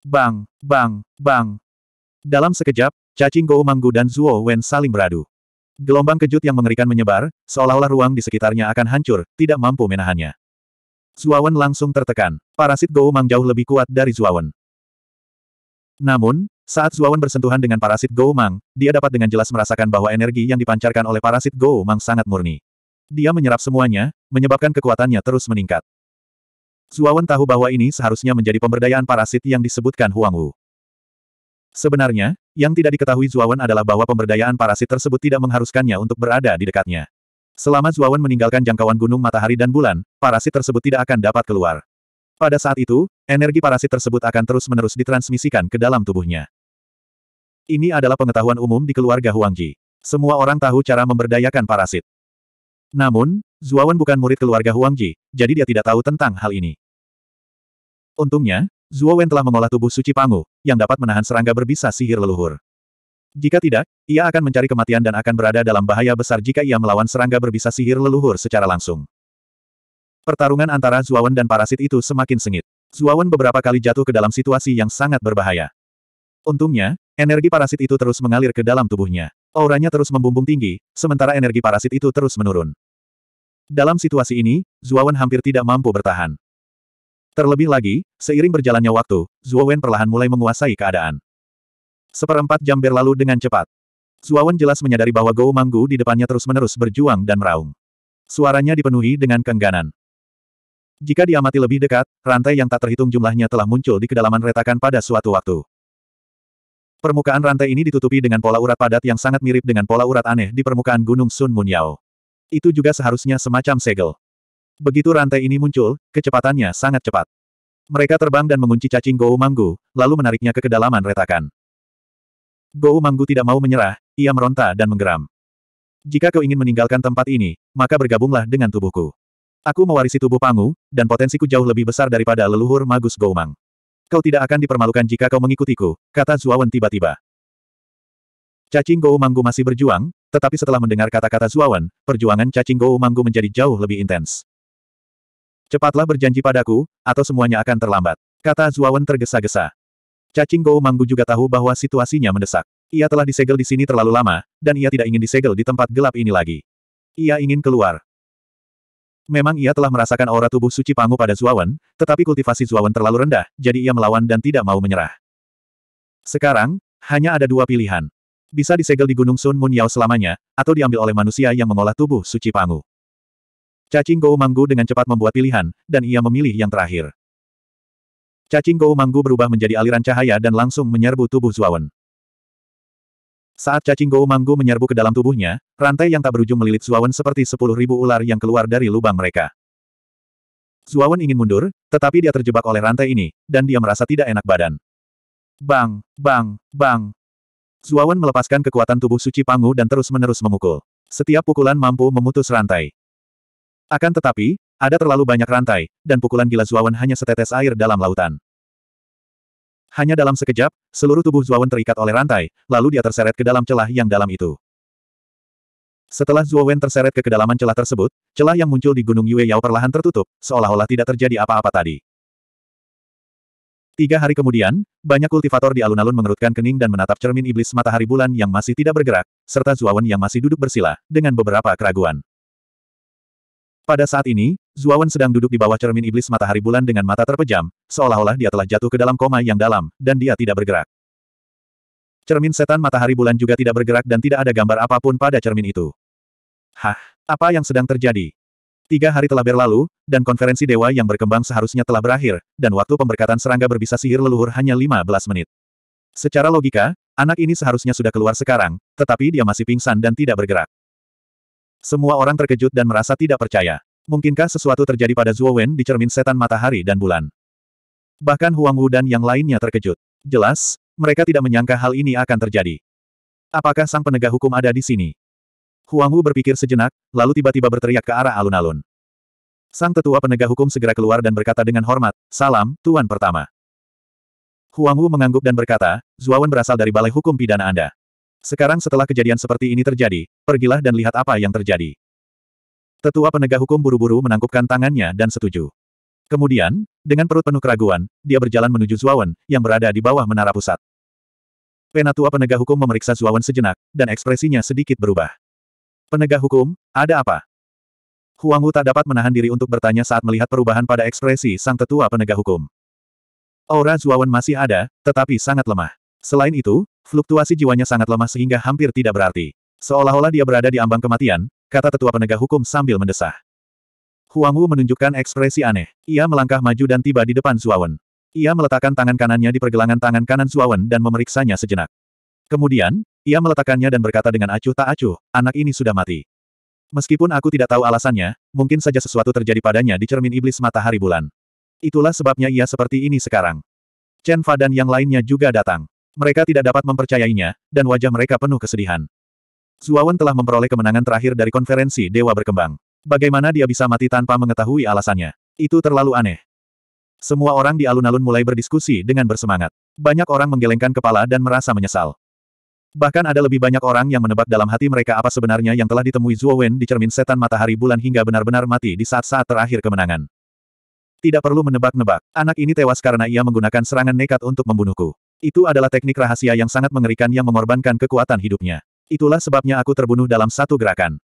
Bang, bang, bang. Dalam sekejap, cacing Gou Manggu dan Zuo Wen saling beradu. Gelombang kejut yang mengerikan menyebar, seolah-olah ruang di sekitarnya akan hancur, tidak mampu menahannya. Zuawan langsung tertekan. Parasit Gou Mang jauh lebih kuat dari Zuawan. Namun, saat Zuawan bersentuhan dengan parasit Gou Mang, dia dapat dengan jelas merasakan bahwa energi yang dipancarkan oleh parasit Gou Mang sangat murni. Dia menyerap semuanya, menyebabkan kekuatannya terus meningkat. Zuawan tahu bahwa ini seharusnya menjadi pemberdayaan parasit yang disebutkan Huang Wu. Sebenarnya, yang tidak diketahui Zuawan adalah bahwa pemberdayaan parasit tersebut tidak mengharuskannya untuk berada di dekatnya. Selama Zuawan meninggalkan jangkauan gunung matahari dan bulan, parasit tersebut tidak akan dapat keluar. Pada saat itu, energi parasit tersebut akan terus-menerus ditransmisikan ke dalam tubuhnya. Ini adalah pengetahuan umum di keluarga Huangji. Semua orang tahu cara memberdayakan parasit. Namun, Zuawan bukan murid keluarga Huangji, jadi dia tidak tahu tentang hal ini. Untungnya, Zuawan telah mengolah tubuh suci Pangu, yang dapat menahan serangga berbisa sihir leluhur. Jika tidak, ia akan mencari kematian dan akan berada dalam bahaya besar jika ia melawan serangga berbisa sihir leluhur secara langsung. Pertarungan antara Zuawan dan parasit itu semakin sengit. Zuawan beberapa kali jatuh ke dalam situasi yang sangat berbahaya. Untungnya, energi parasit itu terus mengalir ke dalam tubuhnya. Auranya terus membumbung tinggi, sementara energi parasit itu terus menurun. Dalam situasi ini, Zuawan hampir tidak mampu bertahan. Terlebih lagi, seiring berjalannya waktu, Zuawan perlahan mulai menguasai keadaan. Seperempat jam berlalu dengan cepat. Zuawan jelas menyadari bahwa Gou Manggu di depannya terus-menerus berjuang dan meraung. Suaranya dipenuhi dengan kengganan. Jika diamati lebih dekat, rantai yang tak terhitung jumlahnya telah muncul di kedalaman retakan pada suatu waktu. Permukaan rantai ini ditutupi dengan pola urat padat yang sangat mirip dengan pola urat aneh di permukaan Gunung Sun Munyao. Itu juga seharusnya semacam segel. Begitu rantai ini muncul, kecepatannya sangat cepat. Mereka terbang dan mengunci cacing Gou Manggu, lalu menariknya ke kedalaman retakan. Gou Manggu tidak mau menyerah, ia meronta dan menggeram. Jika kau ingin meninggalkan tempat ini, maka bergabunglah dengan tubuhku. Aku mewarisi tubuh Pangu, dan potensiku jauh lebih besar daripada leluhur Magus Goumang. Kau tidak akan dipermalukan jika kau mengikutiku, kata Zuawan tiba-tiba. Cacing Manggu masih berjuang, tetapi setelah mendengar kata-kata Zuawan, perjuangan cacing Manggu menjadi jauh lebih intens. Cepatlah berjanji padaku, atau semuanya akan terlambat, kata Zuawan tergesa-gesa. Cacing Gou Manggu juga tahu bahwa situasinya mendesak. Ia telah disegel di sini terlalu lama, dan ia tidak ingin disegel di tempat gelap ini lagi. Ia ingin keluar. Memang ia telah merasakan aura tubuh suci Pangu pada Zuawan, tetapi kultivasi Zuawan terlalu rendah, jadi ia melawan dan tidak mau menyerah. Sekarang, hanya ada dua pilihan. Bisa disegel di Gunung Sun Mun selamanya, atau diambil oleh manusia yang mengolah tubuh suci Pangu. Cacing Gou Manggu dengan cepat membuat pilihan, dan ia memilih yang terakhir. Cacing Gou Manggu berubah menjadi aliran cahaya dan langsung menyerbu tubuh Zuawan. Saat cacing Gou Manggu menyerbu ke dalam tubuhnya, rantai yang tak berujung melilit Zuawan seperti sepuluh ribu ular yang keluar dari lubang mereka. Zuawan ingin mundur, tetapi dia terjebak oleh rantai ini, dan dia merasa tidak enak badan. Bang, bang, bang. Zuawan melepaskan kekuatan tubuh suci Pangu dan terus-menerus memukul. Setiap pukulan mampu memutus rantai. Akan tetapi, ada terlalu banyak rantai, dan pukulan gila Zuawan hanya setetes air dalam lautan. Hanya dalam sekejap, seluruh tubuh Zuawan terikat oleh rantai, lalu dia terseret ke dalam celah yang dalam itu. Setelah Zuawan terseret ke kedalaman celah tersebut, celah yang muncul di Gunung Yue Yao perlahan tertutup, seolah-olah tidak terjadi apa-apa tadi. Tiga hari kemudian, banyak kultivator di alun-alun mengerutkan kening dan menatap cermin iblis matahari bulan yang masih tidak bergerak, serta Zuawan yang masih duduk bersila, dengan beberapa keraguan. Pada saat ini, Zuawan sedang duduk di bawah cermin iblis matahari bulan dengan mata terpejam, seolah-olah dia telah jatuh ke dalam koma yang dalam, dan dia tidak bergerak. Cermin setan matahari bulan juga tidak bergerak dan tidak ada gambar apapun pada cermin itu. Hah, apa yang sedang terjadi? Tiga hari telah berlalu, dan konferensi dewa yang berkembang seharusnya telah berakhir, dan waktu pemberkatan serangga berbisa sihir leluhur hanya 15 menit. Secara logika, anak ini seharusnya sudah keluar sekarang, tetapi dia masih pingsan dan tidak bergerak. Semua orang terkejut dan merasa tidak percaya. Mungkinkah sesuatu terjadi pada Zhuo Wen di cermin setan matahari dan bulan? Bahkan Huang Wu dan yang lainnya terkejut. Jelas, mereka tidak menyangka hal ini akan terjadi. Apakah sang penegak hukum ada di sini? Huang Wu berpikir sejenak, lalu tiba-tiba berteriak ke arah alun-alun. Sang tetua penegak hukum segera keluar dan berkata dengan hormat, Salam, Tuan Pertama. Huang Wu mengangguk dan berkata, Wen berasal dari Balai Hukum Pidana Anda. Sekarang setelah kejadian seperti ini terjadi, pergilah dan lihat apa yang terjadi. Tetua penegak hukum buru-buru menangkupkan tangannya dan setuju. Kemudian, dengan perut penuh keraguan, dia berjalan menuju Zuawan, yang berada di bawah menara pusat. Penatua penegak hukum memeriksa Zuawan sejenak, dan ekspresinya sedikit berubah. Penegak hukum, ada apa? Huang Wu tak dapat menahan diri untuk bertanya saat melihat perubahan pada ekspresi sang tetua penegak hukum. Aura Zuawan masih ada, tetapi sangat lemah. Selain itu, fluktuasi jiwanya sangat lemah sehingga hampir tidak berarti. Seolah-olah dia berada di ambang kematian, kata tetua penegak hukum sambil mendesah. Huang Wu menunjukkan ekspresi aneh. Ia melangkah maju dan tiba di depan Zuawan. Ia meletakkan tangan kanannya di pergelangan tangan kanan Zuawan dan memeriksanya sejenak. Kemudian, ia meletakkannya dan berkata dengan acuh tak acuh, anak ini sudah mati. Meskipun aku tidak tahu alasannya, mungkin saja sesuatu terjadi padanya di cermin iblis matahari bulan. Itulah sebabnya ia seperti ini sekarang. Chen Fa dan yang lainnya juga datang. Mereka tidak dapat mempercayainya, dan wajah mereka penuh kesedihan. Zuawan telah memperoleh kemenangan terakhir dari konferensi Dewa Berkembang. Bagaimana dia bisa mati tanpa mengetahui alasannya? Itu terlalu aneh. Semua orang di alun-alun mulai berdiskusi dengan bersemangat. Banyak orang menggelengkan kepala dan merasa menyesal. Bahkan ada lebih banyak orang yang menebak dalam hati mereka apa sebenarnya yang telah ditemui Zuo di cermin setan matahari bulan hingga benar-benar mati di saat-saat terakhir kemenangan. Tidak perlu menebak-nebak, anak ini tewas karena ia menggunakan serangan nekat untuk membunuhku. Itu adalah teknik rahasia yang sangat mengerikan yang mengorbankan kekuatan hidupnya. Itulah sebabnya aku terbunuh dalam satu gerakan.